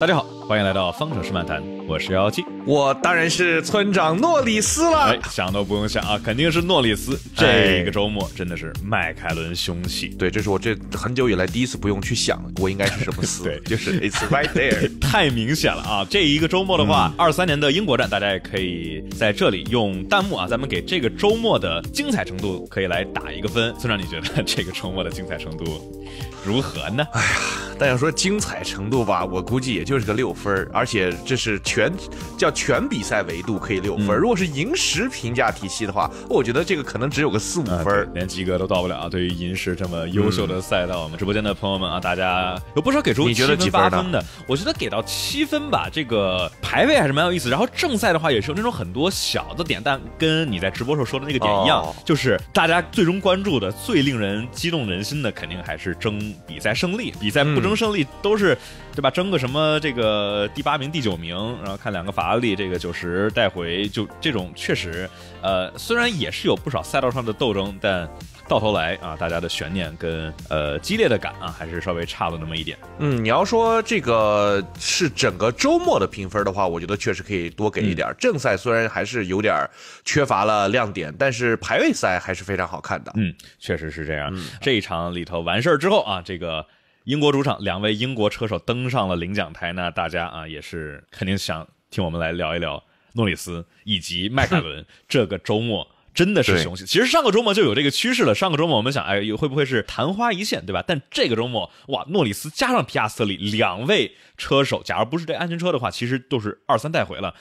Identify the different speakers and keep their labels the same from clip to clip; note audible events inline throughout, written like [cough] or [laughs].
Speaker 1: 大家好，欢迎来到方程式漫谈。我是妖姬，我当然是村长诺里斯了。哎，想都不用想啊，肯定是诺里斯。这个周末真的是迈凯伦凶器。对，这是我这很久以来第一次不用去想我应该是什么司，[laughs] 就是 it's right there，[laughs] 太明显了啊。这一个周末的话，二三年的英国站，大家也可以在这里用弹幕啊，咱们给这个周末的精彩程度可以来打一个分。村长，你觉得这个周末的精彩程度如何呢？哎呀，但要说精彩程度吧，我估计也就
Speaker 2: 是个六分，而且这是全。全叫全比赛维度可以六分，如果是银石
Speaker 1: 评价体系的话，我觉得这个可能只有个四五分，连及格都到不了。对于银石这么优秀的赛道，我们直播间的朋友们啊，大家有不少给出七分八分的，我觉得给到七分吧。这个排位还是蛮有意思。然后正赛的话，也是有那种很多小的点，但跟你在直播时候说的那个点一样，就是大家最终关注的、最令人激动人心的，肯定还是争比赛胜利。比赛不争胜利，都是。对吧？争个什么这个第八名、第九名，然后看两个法拉利这个九十带回，就这种确实，呃，虽然也是有不少赛道上的斗争，但到头来啊，大家的悬念跟呃激烈的感啊，还是稍微差了那么一点。
Speaker 2: 嗯，你要说这个是整个周末的评分的话，我觉得确实可以多给一点。正赛虽然还是有点
Speaker 1: 缺乏了亮点，但是排位赛还是非常好看的。嗯，确实是这样。这一场里头完事儿之后啊，这个。英国主场，两位英国车手登上了领奖台，那大家啊也是肯定想听我们来聊一聊诺里斯以及迈凯伦 [laughs] 这个周末真的是雄起。其实上个周末就有这个趋势了，上个周末我们想，哎，会不会是昙花一现，对吧？但这个周末，哇，诺里斯加上皮亚斯特里两位车手，假如不是这安全车的话，其实都是二三带回了，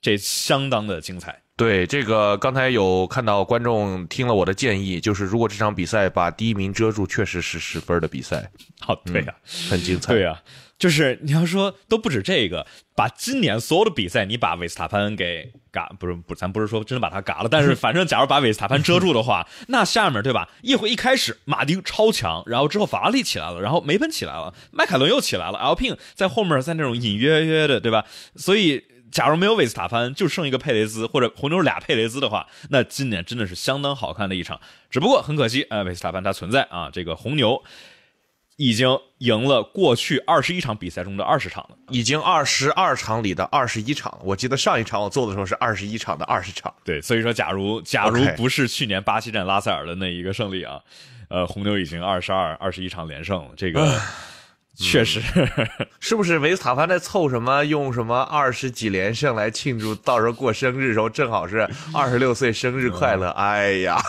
Speaker 1: 这相当的精彩。对，这
Speaker 2: 个刚才有看到观众听了我的建议，就是如果这场比赛把第一名遮住，
Speaker 1: 确实是十分的比赛。[laughs] 好，对呀，很精彩。对呀，就是你要说都不止这个，把今年所有的比赛，你把维斯塔潘给嘎，不是不，咱不是说真的把他嘎了，但是 [laughs] 反正假如把维斯塔潘遮住的话，那下面对吧？一回一开始，马丁超强，然后之后法拉利起来了，然后梅奔起来了，迈凯伦又起来了，L P I N 在后面在那种隐约约的，对吧？所以。假如没有维斯塔潘，就剩一个佩雷兹或者红牛俩佩雷兹的话，那今年真的是相当好看的一场。只不过很可惜呃，维斯塔潘他存在啊，这个红牛已经赢了过去二十一场比赛中的二十场了，已经二十二场里的二十一场。我记得上一场我做的时候是二十一场的二十场。对，所以说假如假如不是去年巴西站拉塞尔的那一个胜利啊，呃，红牛已经二十二二十一场连胜了。这个。确实，[laughs] 是不是维斯塔潘在
Speaker 2: 凑什么？用什么二十几连胜来庆祝？到时候过生日的时候，正好是 [laughs] 二十六岁生日快乐！哎呀，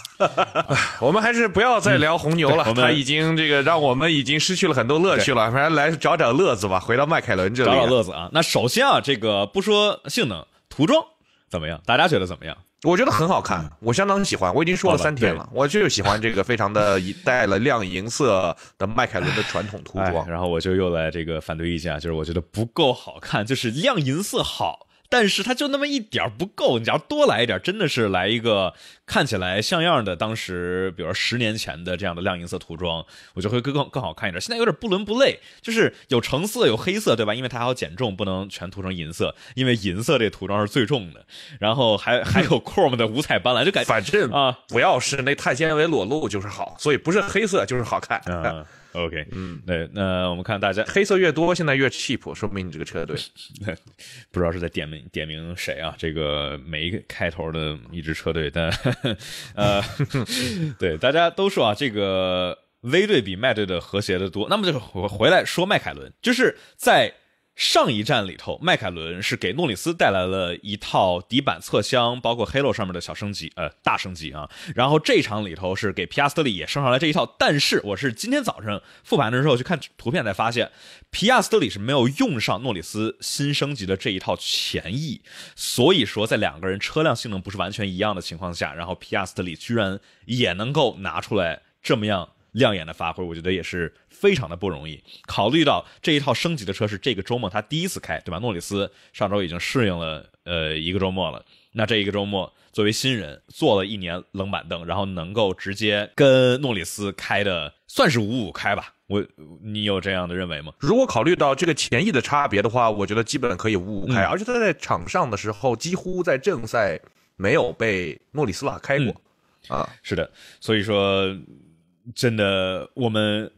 Speaker 2: [laughs] 我们还是不要再聊红牛了，他已经这个让我们已经失去了很多乐趣了。
Speaker 1: 反正来找
Speaker 2: 找乐子吧，回到迈凯伦这里找找乐子啊。
Speaker 1: 那首先啊，这个不说性能，涂装怎么样？大家觉得怎么样？我觉得很好看，我相当喜欢，我已经说了三天了，
Speaker 2: 我就喜欢这个非常的
Speaker 1: 带了亮银色的迈凯伦的传统涂装。然后我就又来这个反对意见啊，就是我觉得不够好看，就是亮银色好。但是它就那么一点儿不够，你只要多来一点儿，真的是来一个看起来像样的。当时比如说十年前的这样的亮银色涂装，我就会更更更好看一点。现在有点不伦不类，就是有橙色，有黑色，对吧？因为它还要减重，不能全涂成银色，因为银色这涂装是最重的。然后还 [laughs] 还有 Chrome 的五彩斑斓，就感觉反正啊，不要是那碳纤维裸露就是好，所以不是黑色就是好看。OK，嗯，那那我们看大家黑色越多，现在越 cheap，说明你这个车队 [laughs] 不知道是在点名点名谁啊？这个每一个开头的一支车队，但 [laughs] 呃，[laughs] 对，大家都说啊，这个 V 队比麦队的和谐的多。那么就回来说迈凯伦，就是在。上一站里头，迈凯伦是给诺里斯带来了一套底板侧箱，包括 Halo 上面的小升级，呃，大升级啊。然后这场里头是给皮亚斯特里也升上来这一套，但是我是今天早上复盘的时候去看图片才发现，皮亚斯特里是没有用上诺里斯新升级的这一套前翼。所以说，在两个人车辆性能不是完全一样的情况下，然后皮亚斯特里居然也能够拿出来这么样亮眼的发挥，我觉得也是。非常的不容易。考虑到这一套升级的车是这个周末他第一次开，对吧？诺里斯上周已经适应了，呃，一个周末了。那这一个周末作为新人坐了一年冷板凳，然后能够直接跟诺里斯开的，算是五五开吧？我，你有这样的认为吗？如果考虑到这个前翼的差别的话，
Speaker 2: 我觉得基本可以五五开。而且他在场上的时候，几乎在正赛没有
Speaker 1: 被诺里斯拉开过。啊，是的。所以说，真的我们。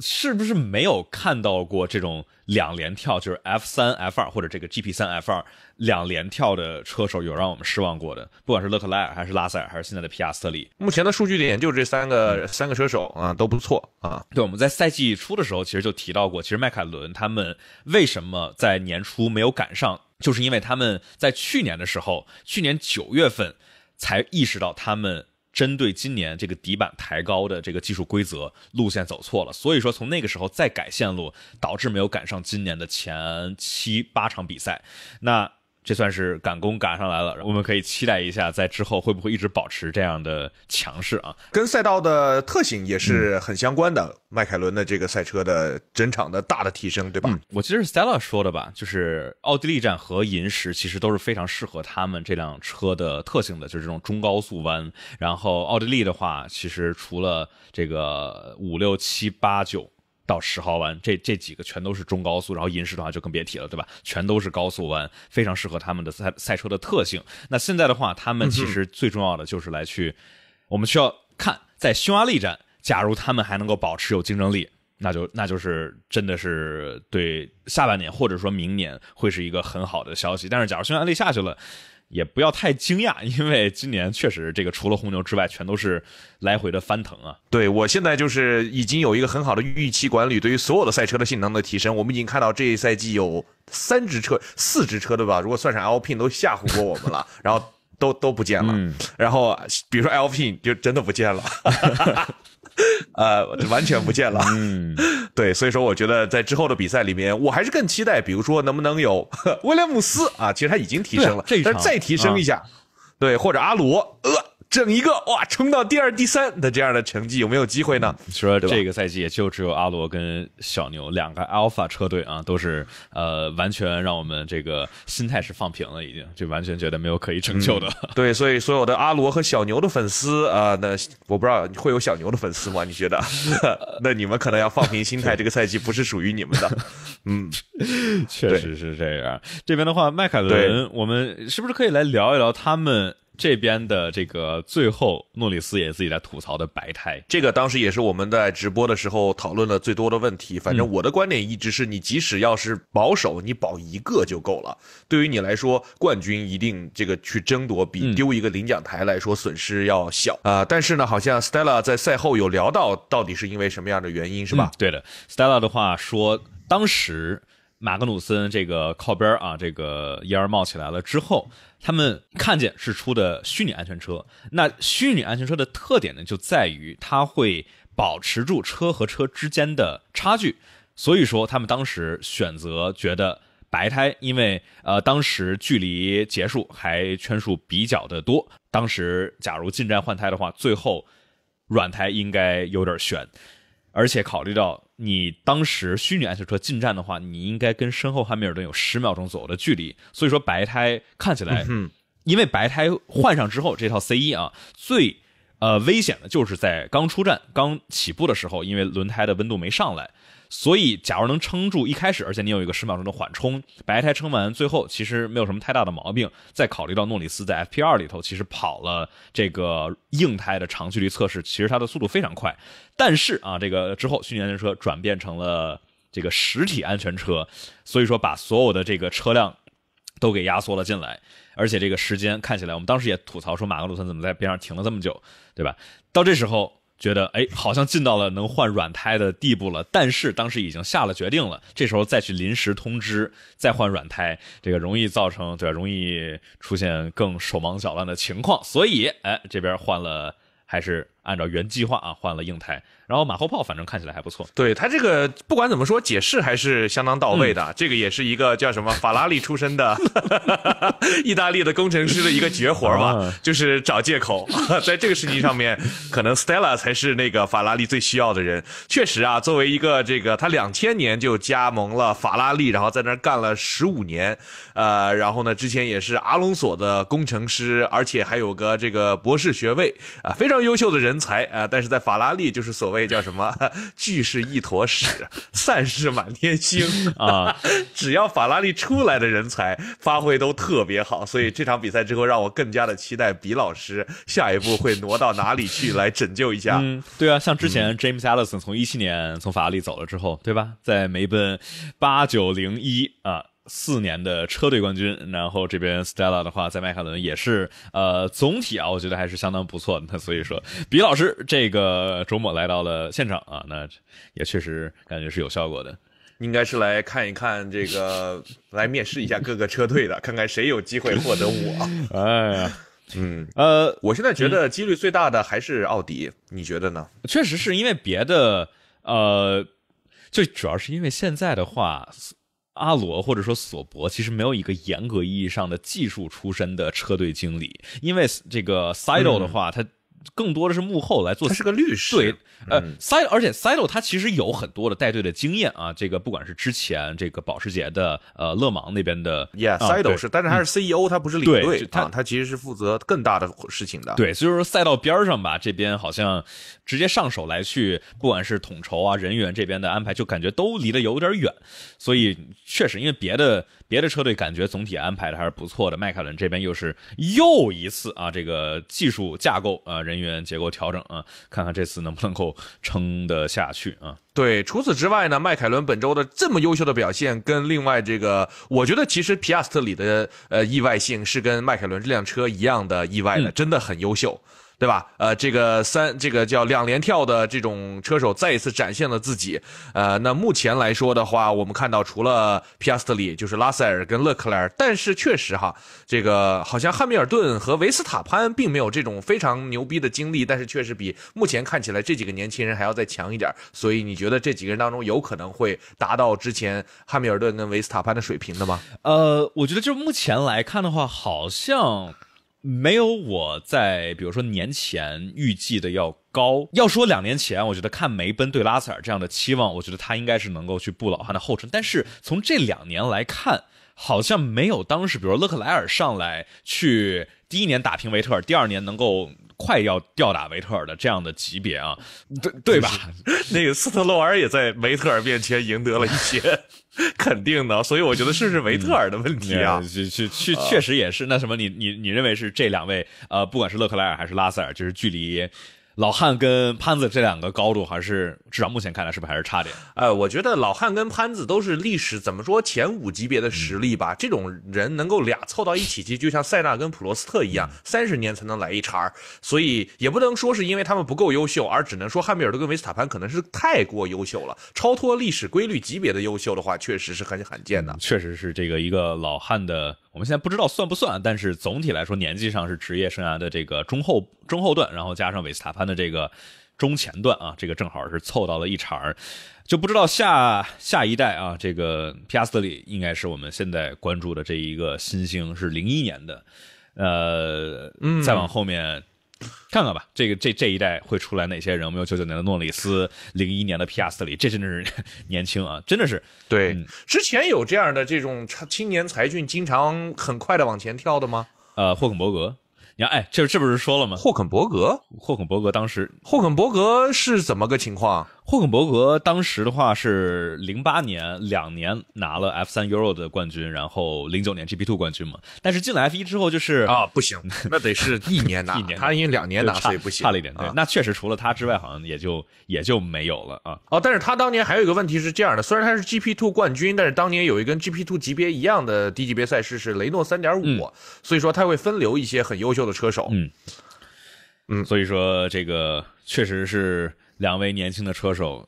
Speaker 1: 是不是没有看到过这种两连跳，就是 F 三 F 二或者这个 GP 三 F 二两连跳的车手有让我们失望过的？不管是勒克莱尔还是拉塞尔，还是现在的皮亚斯特里，目前的数据点就这三个三个车手啊都不错啊。对，我们在赛季初的时候其实就提到过，其实迈凯伦他们为什么在年初没有赶上，就是因为他们在去年的时候，去年九月份才意识到他们。针对今年这个底板抬高的这个技术规则路线走错了，所以说从那个时候再改线路，导致没有赶上今年的前七八场比赛，那。这算是赶工赶上来了，我们可以期待一下，在之后会不会一直保持这样的强势啊？
Speaker 2: 跟赛道的特性也是很相
Speaker 1: 关的。迈凯伦的这个赛车的整场的大的提升，对吧？我记得是 Stella 说的吧，就是奥地利站和银石其实都是非常适合他们这辆车的特性的，就是这种中高速弯。然后奥地利的话，其实除了这个五六七八九。到十号弯，这这几个全都是中高速，然后银石的话就更别提了，对吧？全都是高速弯，非常适合他们的赛赛车的特性。那现在的话，他们其实最重要的就是来去，我们需要看在匈牙利站，假如他们还能够保持有竞争力，那就那就是真的是对下半年或者说明年会是一个很好的消息。但是假如匈牙利下去了，也不要太惊讶，[laughs] 因为今年确实这个除了红牛之外，全都是来回的翻腾啊。
Speaker 2: 对我现在就是已经有一个很好的预期管理，对于所有的赛车的性能的提升，我们已经看到这一赛季有三支车、四支车对吧？如果算上 LP 都吓唬过我们了，[laughs] 然后都都不见了，然后比如说 LP 就真的不见了。[laughs] [laughs] 呃，完全不见了。嗯，[laughs] 对，所以说我觉得在之后的比赛里面，我还是更期待，比如说能不能有 [laughs] 威廉姆斯啊，其实他已经提升了，但是再提升一下，对，或者阿
Speaker 1: 罗，呃。整一个哇，冲到第二、第三的这样的成绩有没有机会呢？说这个赛季也就只有阿罗跟小牛两个 Alpha 车队啊，都是呃，完全让我们这个心态是放平了，已经就完全觉得没有可以成就的。[laughs] 对，所以所有的阿罗和小牛的粉
Speaker 2: 丝啊，那我不知道会有小牛的粉丝吗？你觉得？
Speaker 1: [laughs] 那你们可能要放平心态，这个赛季不是属于你们的。嗯，确实是这样。这边的话，迈凯伦，我们是不是可以来聊一聊他们？这边的这个最后，诺里斯也自己在吐槽的白胎，
Speaker 2: 这个当时也是我们在直播的时候讨论的最多的问题。反正我的观点一直是，你即使要是保守，你保一个就够了。对于你来说，冠军一定这个去争夺，比丢一个领奖台来说损失要小啊。但是呢，好像 Stella 在赛后有聊到，到底是因为
Speaker 1: 什么样的原因，是吧？对的，Stella 的话说，当时。马格努森这个靠边啊，这个烟儿冒起来了之后，他们看见是出的虚拟安全车。那虚拟安全车的特点呢，就在于它会保持住车和车之间的差距。所以说，他们当时选择觉得白胎，因为呃，当时距离结束还圈数比较的多。当时假如进站换胎的话，最后软胎应该有点悬。而且考虑到你当时虚拟全车进站的话，你应该跟身后汉密尔顿有十秒钟左右的距离。所以说白胎看起来，因为白胎换上之后，这套 C 一啊最呃危险的就是在刚出站、刚起步的时候，因为轮胎的温度没上来。所以，假如能撑住一开始，而且你有一个十秒钟的缓冲，白胎撑完，最后其实没有什么太大的毛病。再考虑到诺里斯在 F P 二里头，其实跑了这个硬胎的长距离测试，其实它的速度非常快。但是啊，这个之后，训练车转变成了这个实体安全车，所以说把所有的这个车辆都给压缩了进来，而且这个时间看起来，我们当时也吐槽说马格鲁森怎么在边上停了这么久，对吧？到这时候。觉得哎，好像进到了能换软胎的地步了，但是当时已经下了决定了，这时候再去临时通知再换软胎，这个容易造成对，容易出现更手忙脚乱的情况，所以哎，这边换了还是。按照原计划啊，换了硬胎，然后马后炮，反正看起来还不错。
Speaker 2: 对他这个不管怎么说，解释还是相当到位的。这个也是一个叫什么法拉利出身的 [laughs] 意大利的工程师的一个绝活吧，就是找借口。[laughs] 在这个事情上面，可能 Stella 才是那个法拉利最需要的人。确实啊，作为一个这个他两千年就加盟了法拉利，然后在那儿干了十五年，呃，然后呢，之前也是阿隆索的工程师，而且还有个这个博士学位啊，非常优秀的人。人才啊！但是在法拉利就是所谓叫什么聚是 [laughs] 一坨屎，散是满天星啊！[laughs] 只要法拉利出来的人才发挥都特别好，所以这场比赛之后，让我更加的期待比老师下一步会挪到哪里去来拯救一下。
Speaker 1: 对啊，像之前 James Allison 从一七年从法拉利走了之后，对吧？在梅奔八九零一啊。四年的车队冠军，然后这边 Stella 的话，在迈凯伦也是，呃，总体啊，我觉得还是相当不错的。所以说，比老师这个周末来到了现场啊，那也确实感觉是有效果的。应该是来看一看这个，
Speaker 2: 来面试一下各个车队的，看看谁有机会获得我。
Speaker 1: [laughs] 哎呀，嗯，呃，我现在
Speaker 2: 觉得几率最大的还是奥迪，
Speaker 1: 你觉得呢？确实是因为别的，呃，最主要是因为现在的话。阿罗或者说索伯其实没有一个严格意义上的技术出身的车队经理，因为这个赛道的话，他。更多的是幕后来做他是个律师，对，呃，赛，而且赛道他其实有很多的带队的经验啊。这个不管是之前这个保时捷的呃勒芒那边的，Yeah，赛道是，但是他是
Speaker 2: CEO，他不是领队啊，
Speaker 1: 他其实是负责更大的
Speaker 2: 事情的。对，所
Speaker 1: 以说赛道边上吧，这边好像直接上手来去，不管是统筹啊人员这边的安排，就感觉都离得有点远。所以确实因为别的。别的车队感觉总体安排的还是不错的，迈凯伦这边又是又一次啊，这个技术架构啊，人员结构调整啊，看看这次能不能够撑得下去啊？
Speaker 2: 对，除此之外呢，迈凯伦本周的这么优秀的表现，跟另外这个，我觉得其实皮亚斯特里的呃意外性是跟迈凯伦这辆车一样的意外的，真的很优秀。对吧？呃，这个三，这个叫两连跳的这种车手再一次展现了自己。呃，那目前来说的话，我们看到除了皮亚斯特里，就是拉塞尔跟勒克莱尔，但是确实哈，这个好像汉密尔顿和维斯塔潘并没有这种非常牛逼的经历，但是确实比目前看起来这几个年轻人还要再强一点。所以你觉得这几个人当中有可能会达到之前汉密尔顿跟维斯塔潘的水平的
Speaker 1: 吗？呃，我觉得就目前来看的话，好像。没有我在，比如说年前预计的要高。要说两年前，我觉得看梅奔对拉塞尔这样的期望，我觉得他应该是能够去布老汉的后尘。但是从这两年来看，好像没有当时，比如勒克莱尔上来去第一年打平维特尔，第二年能够快要吊打维特尔的这样的级别啊，对对吧？[laughs] 那个斯特洛尔也在维特尔面前赢得了一些。[laughs] 肯定的，所以我觉得不是维特尔的问题啊，确确确实也是。那什么，你你你认为是这两位？呃，不管是勒克莱尔还是拉塞尔，就是距离。老汉跟潘子这两个高度还是，至少目前看来是不是还是差点？呃，我觉得老汉跟潘子都是历史怎么说前五级别的
Speaker 2: 实力吧。这种人能够俩凑到一起去，就像塞纳跟普罗斯特一样，三十年才能来一茬。所以也不能说是因为他们不够优秀，而只能说汉密尔顿跟维斯塔潘可能是太
Speaker 1: 过优秀了，超脱历史规律级别的优秀的话，确实是很罕见的。确实是这个一个老汉的。我们现在不知道算不算，但是总体来说，年纪上是职业生涯的这个中后中后段，然后加上维斯塔潘的这个中前段啊，这个正好是凑到了一茬儿，就不知道下下一代啊，这个皮亚斯特里应该是我们现在关注的这一个新星，是零一年的，呃，再往后面。看看吧，这个这这一代会出来哪些人？没有九九年的诺里斯，零一年的皮亚斯里，这真的是 [laughs] 年轻啊，真的是。对，
Speaker 2: 之前有这样的这种青年才俊，经常很快的往前跳的吗？呃，霍肯伯格，你看，哎，这这不
Speaker 1: 是说了吗？霍肯伯格，霍肯伯格当时，霍肯伯格是怎么个情况？霍肯伯格当时的话是零八年两年拿了 F 三 Euro 的冠军，然后零九年 GP Two 冠军嘛。但是进了 F 一之后，就是啊，不行，[laughs] 那得是一年拿。一年他因为两年拿所以不行，差了一点。对，那确实除了他之外，好像也就也就没有了啊。
Speaker 2: 哦，但是他当年还有一个问题是这样的：虽然他是 GP Two 冠军，但是当年有一跟 GP Two 级别一样的低级别赛事是雷诺三点五，所以说他会分流一些很优秀的车手。
Speaker 1: 嗯，所以说这个确实是。两位年轻的车手，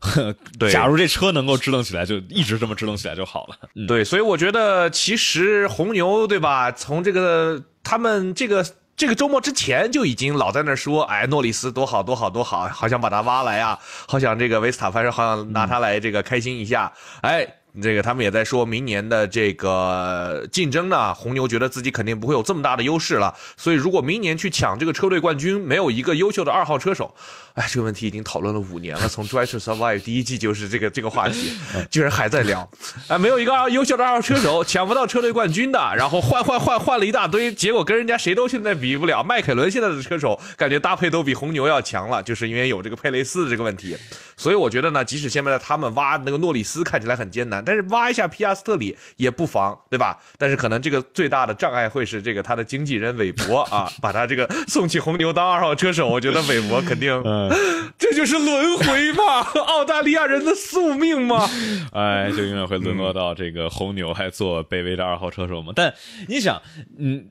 Speaker 1: [laughs] 对，假如这车能够支棱起来，就一直这么支棱起来就好了。
Speaker 2: 对，所以我觉得其实红牛对吧？从这个他们这个这个周末之前就已经老在那说，哎，诺里斯多好多好多好，好想把他挖来啊，好想这个维斯塔潘是好想拿他来这个开心一下。哎，这个他们也在说明年的这个竞争呢，红牛觉得自己肯定不会有这么大的优势了。所以如果明年去抢这个车队冠军，没有一个优秀的二号车手。哎，这个问题已经讨论了五年了，从《d r e s s r s u r v i v e 第一季就是这个这个话题，居然还在聊。哎，没有一个二优秀的二号车手抢不到车队冠军的，然后换换换换了一大堆，结果跟人家谁都现在比不了。迈凯伦现在的车手感觉搭配都比红牛要强了，就是因为有这个佩雷斯这个问题。所以我觉得呢，即使现在他们挖那个诺里斯看起来很艰难，但是挖一下皮亚斯特里也不妨，对吧？但是可能这个最大的障碍会是这个他的经纪人韦伯啊，把他这个送去红牛当二号车手，我觉得韦伯肯定。[laughs] 这就是轮回嘛，[laughs] 澳大利亚人的宿命吗？
Speaker 1: [laughs] 哎，就永远会沦落到这个红牛还做卑微的二号车手吗？但你想，嗯，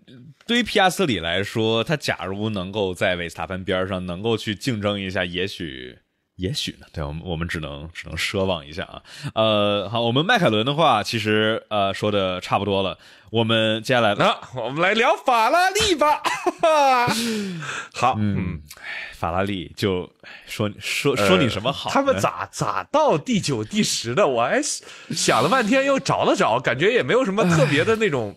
Speaker 1: 对于皮亚斯里来说，他假如能够在维斯塔潘边上能够去竞争一下，也许。也许呢，对，我们我们只能只能奢望一下啊，呃，好，我们迈凯伦的话，其实呃说的差不多了，我们接下来呢，我们来聊法拉利吧。[laughs] 好，嗯，法拉利就说说说你什么好？他们咋
Speaker 2: 咋到第九第十的？我还想了半天，又找了找，
Speaker 1: 感觉也没有什么特别的那种。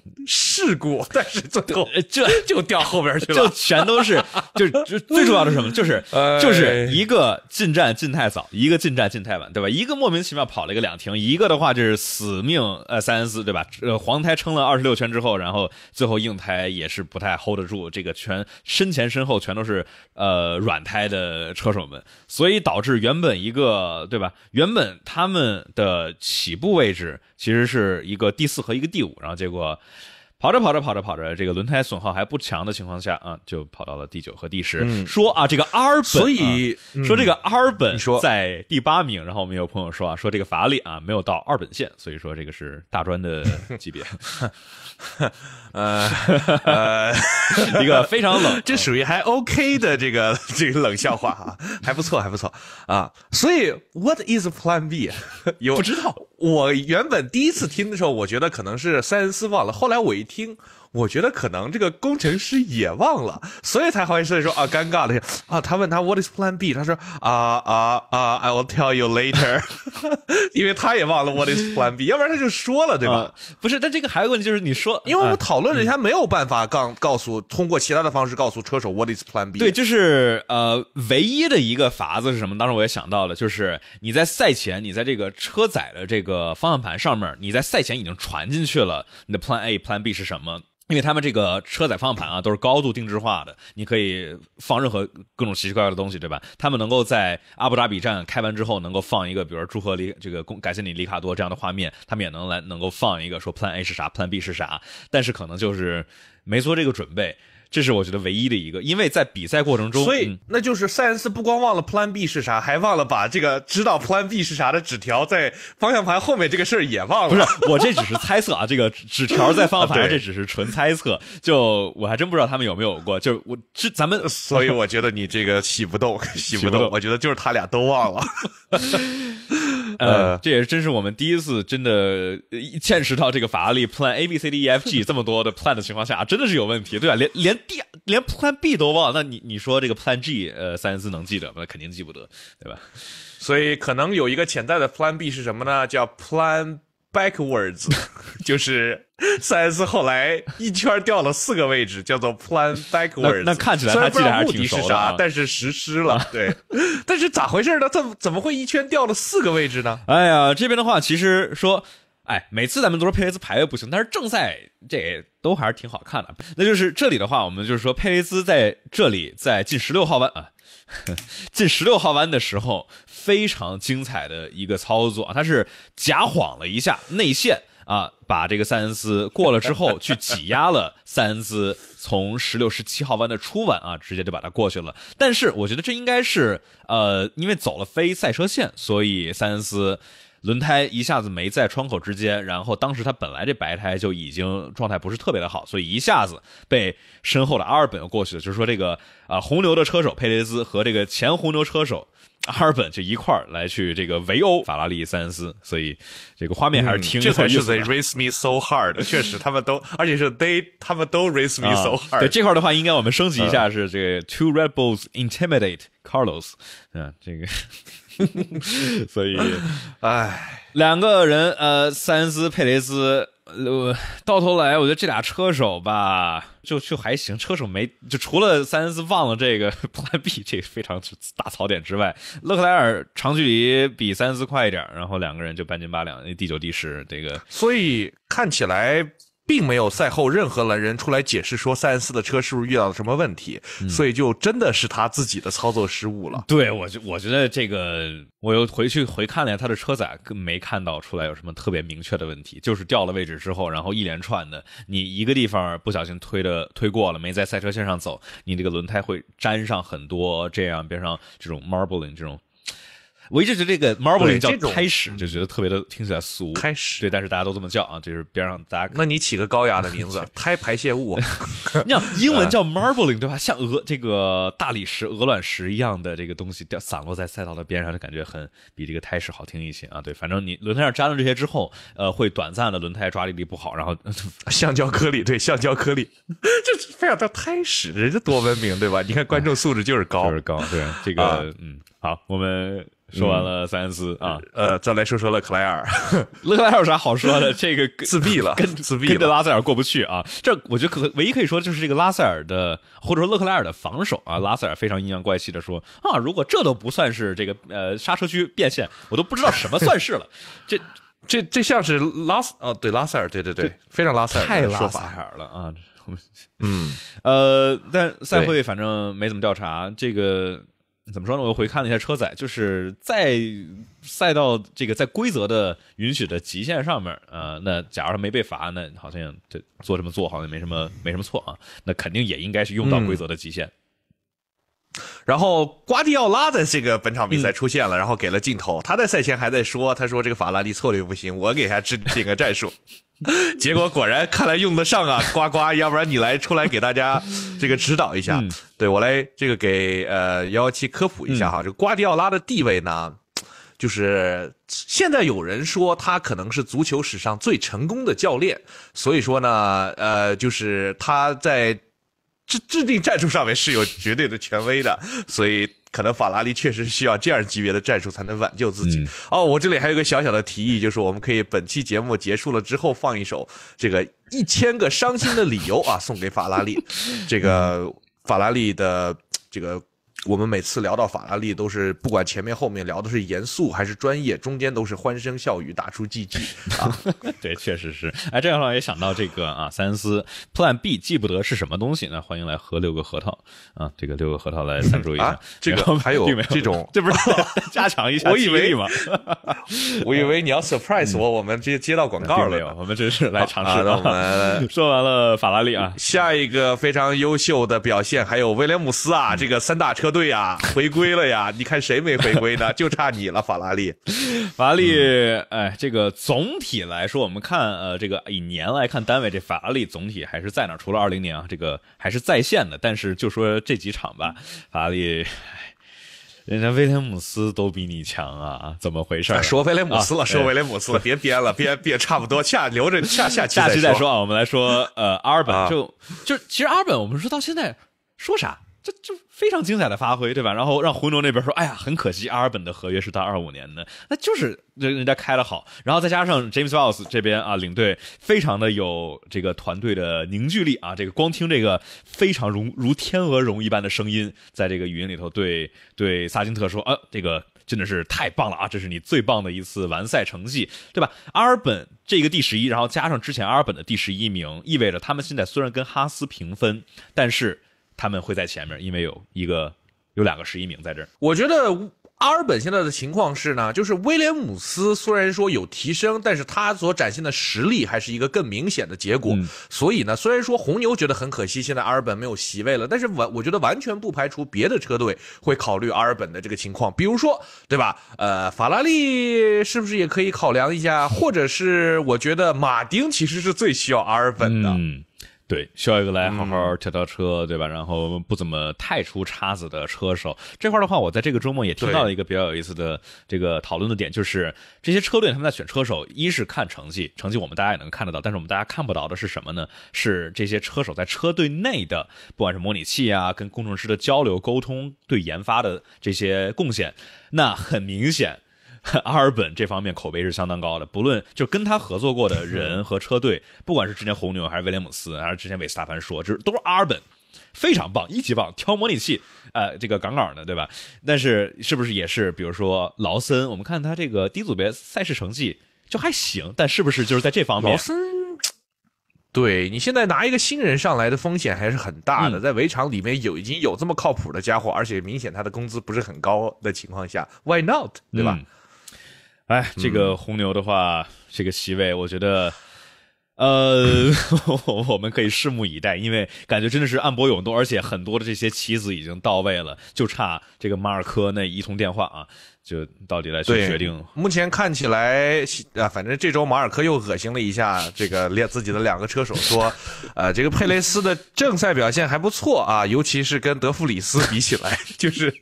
Speaker 1: 事故，但是最后这 [laughs] 就掉后边去了，就全都是，[laughs] 就就最重要的是什么，就是就是一个进站进太早，一个进站进太晚，对吧？一个莫名其妙跑了一个两停，一个的话就是死命呃三连对吧？呃黄胎撑了二十六圈之后，然后最后硬胎也是不太 hold 得住，这个全身前身后全都是呃软胎的车手们，所以导致原本一个对吧，原本他们的起步位置其实是一个第四和一个第五，然后结果。跑着跑着跑着跑着，这个轮胎损耗还不强的情况下，啊，就跑到了第九和第十。说啊，这个阿尔本，所以说这个阿尔本在第八名。然后我们有朋友说啊，说这个法拉利啊没有到二本线，所以说这个是大专的级别。[laughs] [laughs] 呃，一个
Speaker 3: 非常冷，
Speaker 2: 这属于还 OK 的这个这个冷笑话哈，还不错还不错啊。所以 What is Plan B？不知道。我原本第一次听的时候，我觉得可能是塞恩斯忘了。后来我一听。我觉得可能这个工程师也忘了，所以才好意思说啊，尴尬呀。[laughs] 啊。他问他 What is Plan B？他说啊啊啊，I'll tell you later，[laughs] 因为他也忘了 What is Plan B，要不然他就说了，对吧？不是，但这个还有问题，就是你说，因为我们讨论了一下，没有办法告告诉通过其他的方
Speaker 1: 式告诉车手 What is Plan B？对，就是呃，唯一的一个法子是什么？当时我也想到了，就是你在赛前，你在这个车载的这个方向盘上面，你在赛前已经传进去了你的 Plan A、Plan B 是什么。因为他们这个车载方向盘啊，都是高度定制化的，你可以放任何各种奇奇怪怪的东西，对吧？他们能够在阿布扎比站开完之后，能够放一个，比如说祝贺里这个公感谢你里卡多这样的画面，他们也能来能够放一个说 Plan A 是啥，Plan B 是啥，但是可能就是没做这个准备。这是我觉得唯一的一个，因为在比赛过程中，所以
Speaker 2: 那就是赛恩斯不光忘了 Plan B 是啥，还忘了把这个知道 Plan B 是啥的纸条在方向盘后面这个事儿也忘了。不是我这只是
Speaker 1: 猜测啊，这个纸条在方向盘这只是纯猜测，就我还真不知道他们有没有过。就我这咱们，所以我觉得你这个洗不动，[laughs] 洗不动，我觉得就是他俩都忘了。[laughs] 呃，这也是真是我们第一次真的见识到这个法拉利 plan A B C D E F G 这么多的 plan 的情况下，真的是有问题，对吧？连连第连 plan B 都忘，那你你说这个 plan G，呃，三十四能记得吗？那肯定记不得，对吧？
Speaker 2: 所以可能有一个潜在的 plan B 是什么呢？叫 plan。Backwards，[laughs] 就是三 S 斯后来一圈掉了四个位置，叫做 Plan [laughs] Backwards。那看起来他记得还是挺熟的啊。但是实施了。对，[laughs] 但是咋回事呢？他怎么会一圈掉了四个位置呢？
Speaker 1: 哎呀，这边的话其实说，哎，每次咱们都说佩雷斯排位不行，但是正赛这都还是挺好看的。那就是这里的话，我们就是说佩雷斯在这里在进十六号弯啊。[laughs] 进十六号弯的时候，非常精彩的一个操作啊！他是假晃了一下内线啊，把这个塞恩斯过了之后，[laughs] 去挤压了塞恩斯从十六十七号弯的初弯啊，直接就把它过去了。但是我觉得这应该是呃，因为走了非赛车线，所以塞恩斯。轮胎一下子没在窗口之间，然后当时他本来这白胎就已经状态不是特别的好，所以一下子被身后的阿尔本又过去了。就是说这个啊红牛的车手佩雷兹和这个前红牛车手阿尔本就一块儿来去这个围殴法拉利三思，所以这个画面还是挺有意思的。这才是 They race me so hard，[laughs] 确实他们都而且是 They 他们都 race me so hard。对这块的话，应该我们升级一下是这个 Two Red Bulls intimidate Carlos 啊这个。[laughs] 所以，[laughs] 唉，两个人，呃，塞恩斯、佩雷斯，呃，到头来，我觉得这俩车手吧，就就还行。车手没就除了塞恩斯忘了这个 Plan [laughs] B 这非常大槽点之外，勒克莱尔长距离比塞恩斯快一点，然后两个人就半斤八两，第九第十这个。所以
Speaker 2: 看起来。并没有赛后任何人出来解释说赛恩斯的车是不是遇到了什么问题，所以就真的是他自己的操作失误了。
Speaker 1: 对我觉我觉得这个，我又回去回看了一下他的车仔，没看到出来有什么特别明确的问题，就是掉了位置之后，然后一连串的，你一个地方不小心推的推过了，没在赛车线上走，你这个轮胎会沾上很多这样边上这种 marbling 这种。我一直觉得这个 m a r b l i n g 叫开始，就觉得特别的听起来俗。开始，对，但是大家都这么叫啊，就是边上大家。那你起个高雅的名字，[laughs] 胎排泄物。[laughs] 你想，[laughs] 英文叫 m a r b l i n g 对吧？像鹅这个大理石、鹅卵石一样的这个东西掉散落在赛道的边上，就感觉很比这个胎屎好听一些啊。对，反正你轮胎上沾了这些之后，呃，会短暂的轮胎抓地力不好，然后橡胶颗粒，对，橡胶颗粒就非要叫胎屎，人家多文明对吧？你看观众素质就是高，就是高。对，这个，嗯，好，我们。说完了塞斯啊，呃，再来说说勒克莱尔，[laughs] 勒克莱尔有啥好说的？[laughs] 这个自闭了，跟自闭，跟拉塞尔过不去啊。这我觉得可唯一可以说就是这个拉塞尔的，或者说勒克莱尔的防守啊。拉塞尔非常阴阳怪气的说啊，如果这都不算是这个呃刹车区变线，我都不知道什么算是了。[laughs] 这这这像是拉斯哦，对拉塞尔，对对对，非常拉塞尔，太拉塞尔了啊。嗯呃，但赛会反正没怎么调查这个。怎么说呢？我又回看了一下车载，就是在赛道这个在规则的允许的极限上面，呃，那假如他没被罚，那好像这做这么做好像没什么没什么错啊，那肯定也应该是用到规则的极限。然后瓜迪奥拉在这个本场比赛出现了，然后
Speaker 2: 给了镜头。他在赛前还在说：“他说这个法拉利策略不行，我给他制定个战术。[laughs] ”结果果然看来用得上啊！呱呱，要不然你来出来给大家 [laughs] 这个指导一下。对我来这个给呃幺幺七科普一下哈，这瓜迪奥拉的地位呢，就是现在有人说他可能是足球史上最成功的教练，所以说呢，呃，就是他在。制制定战术上面是有绝对的权威的，所以可能法拉利确实需要这样级别的战术才能挽救自己。哦，我这里还有个小小的提议，就是我们可以本期节目结束了之后放一首这个《一千个伤心的理由》啊，送给法拉利，这个法拉利的这个。我们每次聊到法拉利，都是不管前面后面聊的是严肃还是专业，中间都是欢声笑语，打出 GG [laughs] 啊！
Speaker 1: 对，确实是。哎，这样的话也想到这个啊，三思 Plan B 记不得是什么东西。那欢迎来喝六个核桃啊！这个六个核桃来赞助一下。这个 [laughs] 还有这种，这不是 [laughs] 加强一下记忆吗？我以为你要 surprise 我，我们接接到广告了。没有，我们这是来尝试的。我们说完了法拉利啊，下
Speaker 2: 一个非常优秀的表现还有威廉姆斯啊，这个三大车。车队呀，回归了呀！你看谁没回归呢？就差
Speaker 1: 你了，法拉利。
Speaker 3: [laughs]
Speaker 2: 法拉利，
Speaker 1: 哎，这个总体来说，我们看呃，这个以年来看单位，这法拉利总体还是在那，除了二零年啊，这个还是在线的。但是就说这几场吧，法拉利，人家威廉姆斯都比你强啊，怎么回事？说威廉姆斯了，说威廉姆
Speaker 2: 斯了，别编了，编编 [laughs] 差不多下，留着下下期再说啊。我
Speaker 1: 们来说呃，阿尔本就就其实阿尔本，我们说到现在说啥？这就非常精彩的发挥，对吧？然后让红牛那边说：“哎呀，很可惜，阿尔本的合约是到二五年的，那就是人人家开的好。”然后再加上 James e a l s e 这边啊，领队非常的有这个团队的凝聚力啊，这个光听这个非常绒如天鹅绒一般的声音，在这个语音里头对对萨金特说：“啊，这个真的是太棒了啊，这是你最棒的一次完赛成绩，对吧？”阿尔本这个第十一，然后加上之前阿尔本的第十一名，意味着他们现在虽然跟哈斯平分，但是。他们会在前面，因为有一个、有两个十一名在这儿。
Speaker 2: 我觉得阿尔本现在的情况是呢，就是威廉姆斯虽然说有提升，但是他所展现的实力还是一个更明显的结果。所以呢，虽然说红牛觉得很可惜，现在阿尔本没有席位了，但是完我觉得完全不排除别的车队会考虑阿尔本的这个情况，比如说对吧？呃，法拉利是不是也可以考量一下？或者是我觉得马丁其
Speaker 1: 实是最需要阿尔本的。对，需要一个来好好调调车，对吧？然后不怎么太出叉子的车手这块的话，我在这个周末也听到了一个比较有意思的这个讨论的点，就是这些车队他们在选车手，一是看成绩，成绩我们大家也能看得到，但是我们大家看不到的是什么呢？是这些车手在车队内的，不管是模拟器啊，跟工程师的交流沟通，对研发的这些贡献，那很明显。阿尔本这方面口碑是相当高的，不论就跟他合作过的 [laughs] 人和车队，不管是之前红牛还是威廉姆斯，还是之前韦斯达凡，说这都是阿尔本，非常棒，一级棒，挑模拟器，呃，这个杠杠的，对吧？但是是不是也是，比如说劳森，我们看他这个低组别赛事成绩就还行，但是不是就是在这方面？劳森，
Speaker 2: 对你现在拿一个新人上来的风险还是很大的，在围场里面有已经有这么靠谱的家伙，而且明显他的工资不是很高的情况下，Why not？
Speaker 1: 对吧？哎，这个红牛的话，这个席位，我觉得，呃，[laughs] 我们可以拭目以待，因为感觉真的是暗波涌动，而且很多的这些棋子已经到位了，就差这个马尔科那一通电话啊，就到底来去决定。目前看起来，啊，反正这周马尔科又恶心了一下，这
Speaker 2: 个练自己的两个车手说，[laughs] 呃，这个佩雷斯的正赛表现还不错啊，尤其是跟德弗里斯比起来，就是。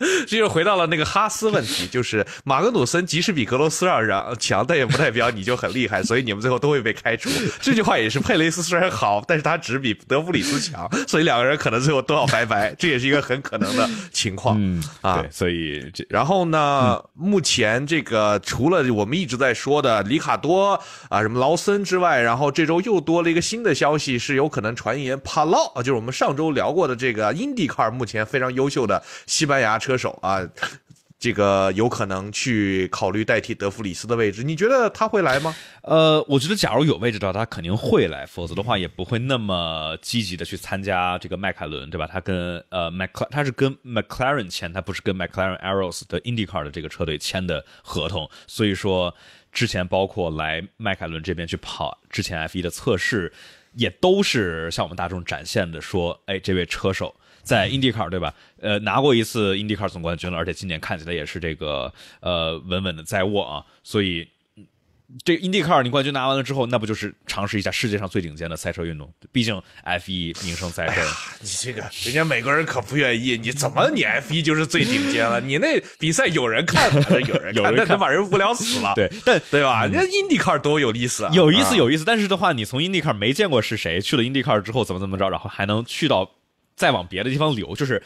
Speaker 2: [laughs] 这就回到了那个哈斯问题，就是马格努森即使比格罗斯让强，但也不代表你就很厉害，所以你们最后都会被开除。[laughs] 这句话也是佩雷斯虽然好，但是他只比德布里斯强，所以两个人可能最后都要拜拜，这也是一个很可能的情况啊。所以，这然后呢，目前这个除了我们一直在说的里卡多啊，什么劳森之外，然后这周又多了一个新的消息，是有可能传言帕劳啊，就是我们上周聊过的这个印第卡尔目前非常优秀的西班牙车。车手啊，这个有可能
Speaker 1: 去考虑代替德弗里斯的位置，你觉得他会来吗？呃，我觉得假如有位置的话，他肯定会来，否则的话也不会那么积极的去参加这个迈凯伦，对吧？他跟呃 Mc，他是跟 McLaren 签，他不是跟 McLaren Arrows 的 IndyCar 的这个车队签的合同，所以说之前包括来迈凯伦这边去跑之前 F 一的测试，也都是向我们大众展现的说，哎，这位车手。在 IndyCar 对吧？呃，拿过一次 IndyCar 总冠军了，而且今年看起来也是这个呃稳稳的在握啊。所以这 IndyCar 你冠军拿完了之后，那不就是尝试一下世界上最顶尖的赛车运动？毕竟 F 1名在这、车，
Speaker 2: 你这个人家美国人可不愿意。你怎么你 F 1就是最顶尖了？你那比赛有人看，[laughs] 有人看，那才把人无聊死了。对，
Speaker 1: 但对吧？人家
Speaker 2: IndyCar 多有意思啊，有意思有
Speaker 1: 意思。但是的话，你从 IndyCar 没见过是谁去了 IndyCar 之后怎么怎么着，然后还能去到。再往别的地方流，就是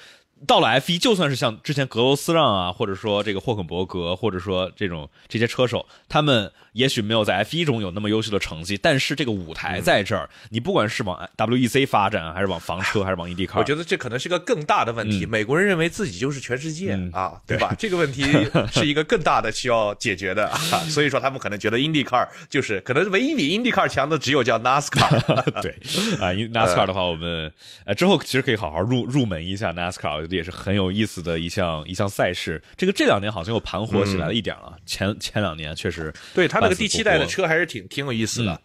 Speaker 1: 到了 F 一，就算是像之前格罗斯让啊，或者说这个霍肯伯格，或者说这种这些车手，他们。也许没有在 F1 中有那么优秀的成绩，但是这个舞台在这儿，你不管是往 WEC 发展，还是往房车，还是往 IndyCar，我觉
Speaker 2: 得这可能是个更大的问题。美国人认为自己就是全世界啊，
Speaker 1: 对吧？这个问
Speaker 2: 题 [laughs] 是一个更大的需要解决的啊，所以说他们可能觉得 IndyCar 就是可能唯一比 IndyCar 强的只
Speaker 1: 有叫 NASCAR。[laughs] 对啊，NASCAR 的话，我们呃之后其实可以好好入入门一下 NASCAR，也是很有意思的一项一项赛事。这个这两年好像又盘活起来了一点了，前前两年确实对他。那个第七代的车还是挺挺有意思的。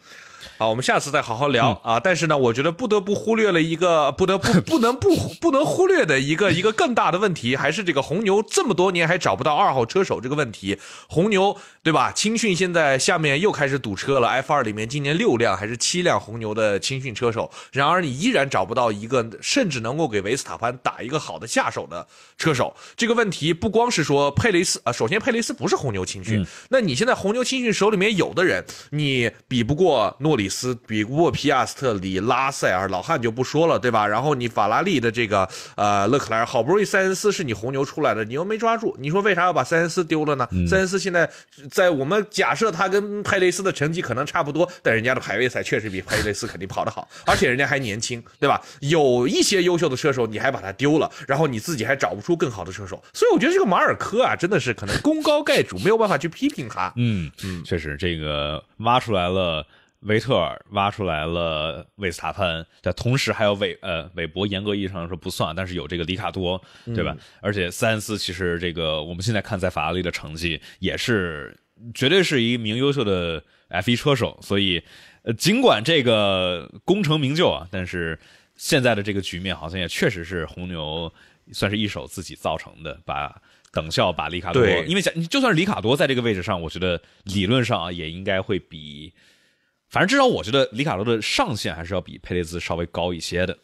Speaker 2: 好，我们下次再好好聊啊！但是呢，我觉得不得不忽略了一个，不得不 [laughs] 不能不不能忽略的一个一个更大的问题，还是这个红牛这么多年还找不到二号车手这个问题。红牛对吧？青训现在下面又开始堵车了。F 二里面今年六辆还是七辆红牛的青训车手，然而你依然找不到一个甚至能够给维斯塔潘打一个好的下手的车手。这个问题不光是说佩雷斯啊，首先佩雷斯不是红牛青训，那你现在红牛青训手里面有的人你比不过诺。里斯比沃皮亚斯特里拉塞尔老汉就不说了，对吧？然后你法拉利的这个呃勒克莱尔，好不容易塞恩斯是你红牛出来的，你又没抓住，你说为啥要把塞恩斯丢了呢？塞恩斯现在在我们假设他跟佩雷斯的成绩可能差不多，但人家的排位赛确实比佩雷斯肯定跑得好，而且人家还年轻，对吧？有一些优秀的车手，你还把他丢了，然后你自己还找不出更好的车手，所以我觉得这个马尔科啊，真的是可能功高盖
Speaker 1: 主，没有办法去批评他。嗯嗯，确实这个挖出来了。维特尔挖出来了维斯塔潘，但同时还有韦呃韦伯，严格意义上说不算，但是有这个里卡多，对吧？而且塞恩斯其实这个我们现在看在法拉利的成绩也是绝对是一名优秀的 F 一车手，所以呃尽管这个功成名就啊，但是现在的这个局面好像也确实是红牛算是一手自己造成的，把等效把里卡多，因为就算是里卡多在这个位置上，我觉得理论上啊也应该会比。反正至少我觉得里卡多的上限还是要比佩雷兹稍微高一些的。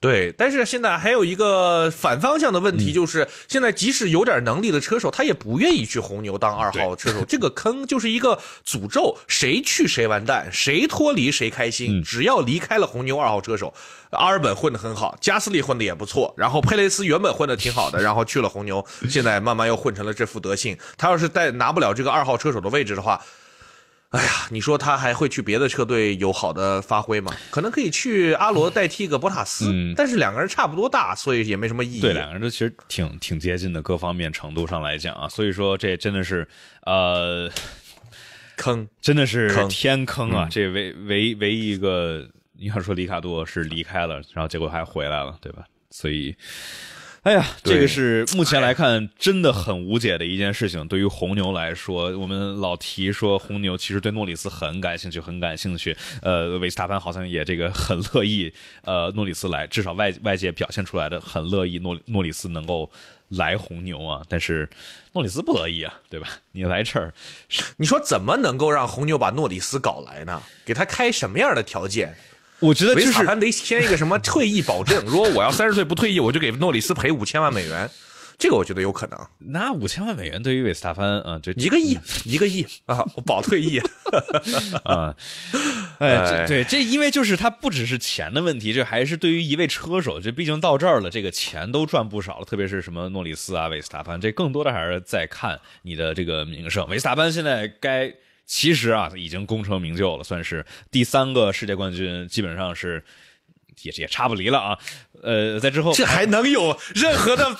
Speaker 1: 对，但是
Speaker 2: 现在还有一个反方向的问题，就是现在即使有点能力的车手，他也不愿意去红牛当二号车手。这个坑就是一个诅咒，谁去谁完蛋，谁脱离谁开心。只要离开了红牛二号车手，阿尔本混得很好，加斯利混得也不错，然后佩雷斯原本混得挺好的，然后去了红牛，现在慢慢又混成了这副德性。他要是再拿不了这个二号车手的位置的话。哎呀，你说他还会去别的车队有好的发挥吗？可能可以去阿罗代替个博塔斯，但是两个人差不
Speaker 1: 多大，所以也没什么意义。对，两个人都其实挺挺接近的，各方面程度上来讲啊，所以说这真的是呃坑，真的是天坑啊！这唯唯唯一一个你要说里卡多是离开了，然后结果还回来了，对吧？所以。哎呀，这个是目前来看真的很无解的一件事情。对于红牛来说，我们老提说红牛其实对诺里斯很感兴趣，很感兴趣。呃，维斯塔潘好像也这个很乐意，呃，诺里斯来，至少外外界表现出来的很乐意诺诺里斯能够来红牛啊。但是诺里斯不乐意啊，对吧？你来这儿，你说怎么能够让红牛把诺里斯搞来呢？
Speaker 2: 给他开什么样的条件？我觉得就是还得签一个什么退役保证，如果我要三十岁不退役，我就给诺里斯赔五千万美元。这个我觉得有可能。
Speaker 1: 那五千万美元对于韦斯塔潘啊，这一个亿，一个亿啊，我保退役 [laughs] 啊。哎，对，这因为就是他不只是钱的问题，这还是对于一位车手，这毕竟到这儿了，这个钱都赚不少了，特别是什么诺里斯啊、韦斯塔潘，这更多的还是在看你的这个名声。韦斯塔潘现在该。其实啊，已经功成名就了，算是第三个世界冠军，基本上是也也差不离了啊。呃，在之后这还能有任何的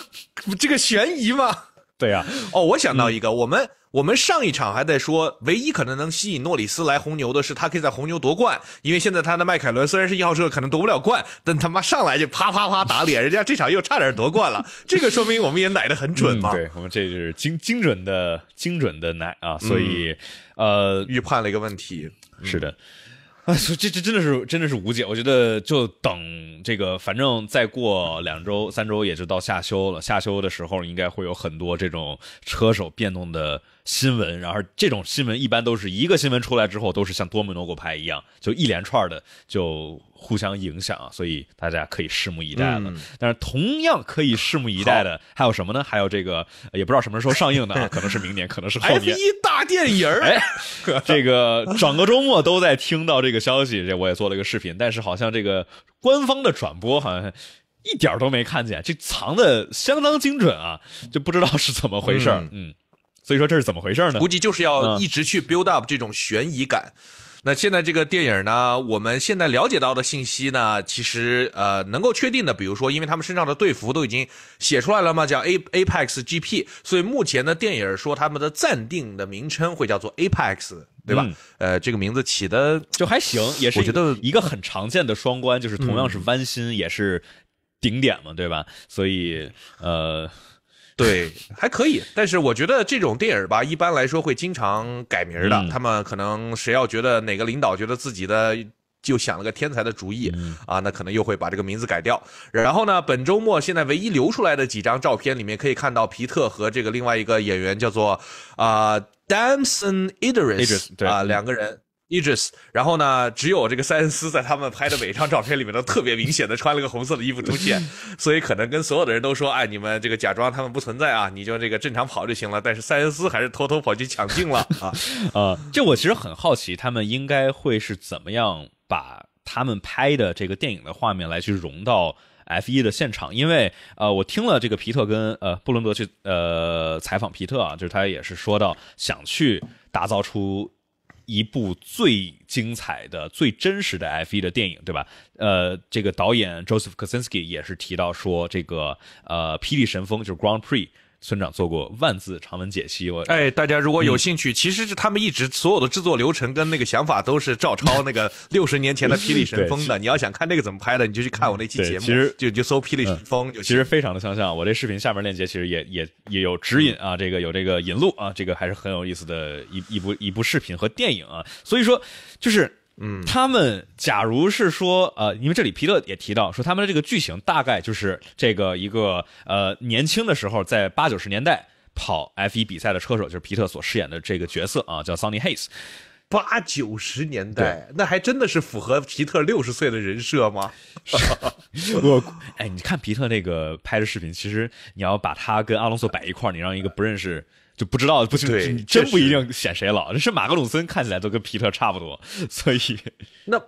Speaker 1: 这个悬疑吗？对呀，哦，我想到
Speaker 2: 一个，我们。我们上一场还在说，唯一可能能吸引诺里斯来红牛的是他可以在红牛夺冠，因为现在他的迈凯伦虽然是一号车，可能夺不了冠，但他妈上来就啪啪啪打脸，人家这场又差点夺冠了，[laughs] 这个说明我们也奶的很准嘛。对
Speaker 1: 我们这就是精精准的精准的奶啊，所以，呃，预判了一个问题。是的，啊，这这真的是真的是无解，我觉得就等这个，反正再过两周三周也就到夏休了，夏休的时候应该会有很多这种车手变动的。新闻，然后这种新闻一般都是一个新闻出来之后，都是像多米诺骨牌一样，就一连串的就互相影响，所以大家可以拭目以待了。但是同样可以拭目以待的还有什么呢？还有这个也不知道什么时候上映的，[laughs] 可能是明年，可能是后年。一
Speaker 2: 大电影 [laughs] 哎，
Speaker 1: 这个整个周末都在听到这个消息，这我也做了一个视频，但是好像这个官方的转播好像一点都没看见，这藏的相当精准啊，就不知道是怎么回事嗯。所以说这是怎么回事呢？估计就是要一
Speaker 2: 直去 build up 这种悬疑感。那现在这个电影呢，我们现在了解到的信息呢，其实呃，能够确定的，比如说，因为他们身上的队服都已经写出来了嘛，叫 A Apex GP，所以目前的电影说他们的暂定的名称会叫做 Apex，对吧？呃，这个名字起的就还行，也是我觉得
Speaker 1: 一个很常见的双关，就是同样是弯心，也是顶点嘛，对吧？所以呃。对，还可以，但是我觉得这种
Speaker 2: 电影吧，一般来说会经常改名的。他们可能谁要觉得哪个领导觉得自己的，就想了个天才的主意啊，那可能又会把这个名字改掉。然后呢，本周末现在唯一留出来的几张照片里面，可以看到皮特和这个另外一个演员叫做啊，Danson i d r i s 啊，两个人。Idris，然后呢？只有这个塞恩斯在他们拍的每一张照片里面都特别明显的穿了个红色的衣服出现，[laughs] 所以可能跟所有的人都说：“哎，你们这个假装他们不存在啊，你就这个正常跑就行了。”但是塞恩
Speaker 1: 斯还是偷偷跑去抢镜了 [laughs] 啊！呃，这我其实很好奇，他们应该会是怎么样把他们拍的这个电影的画面来去融到 F 一的现场？因为呃，我听了这个皮特跟呃布伦德去呃采访皮特啊，就是他也是说到想去打造出。一部最精彩的、最真实的 F1 的电影，对吧？呃，这个导演 Joseph Kosinski 也是提到说，这个呃，霹雳神风就是 Grand Prix。村长做过万字长文解析，我哎，
Speaker 2: 大家如果有兴趣，其实是他们一直所有的制作流程跟那个想法都是照抄那个 [laughs] 六十年前的《霹雳神风》的。你要想看那个怎么拍的，你就去看我那期节目，其实
Speaker 1: 就就搜《霹雳神风》，就其实非常的相像。我这视频下面链接其实也也也有指引啊，这个有这个引路啊，这个还是很有意思的一一部一部视频和电影啊。所以说就是。嗯，他们假如是说，呃，因为这里皮特也提到说，他们的这个剧情大概就是这个一个，呃，年轻的时候在八九十年代跑 F 一比赛的车手，就是皮特所饰演的这个角色啊，叫 Sonny Hayes。八九十年代，那还真的是符合皮特六十岁的人设吗？[laughs] 我，哎，你看皮特那个拍的视频，其实你要把他跟阿隆索摆一块儿，你让一个不认识。就不知道，不是你真不一定选谁老，这是马格鲁森看起来都跟皮特差不多，所以
Speaker 2: 那。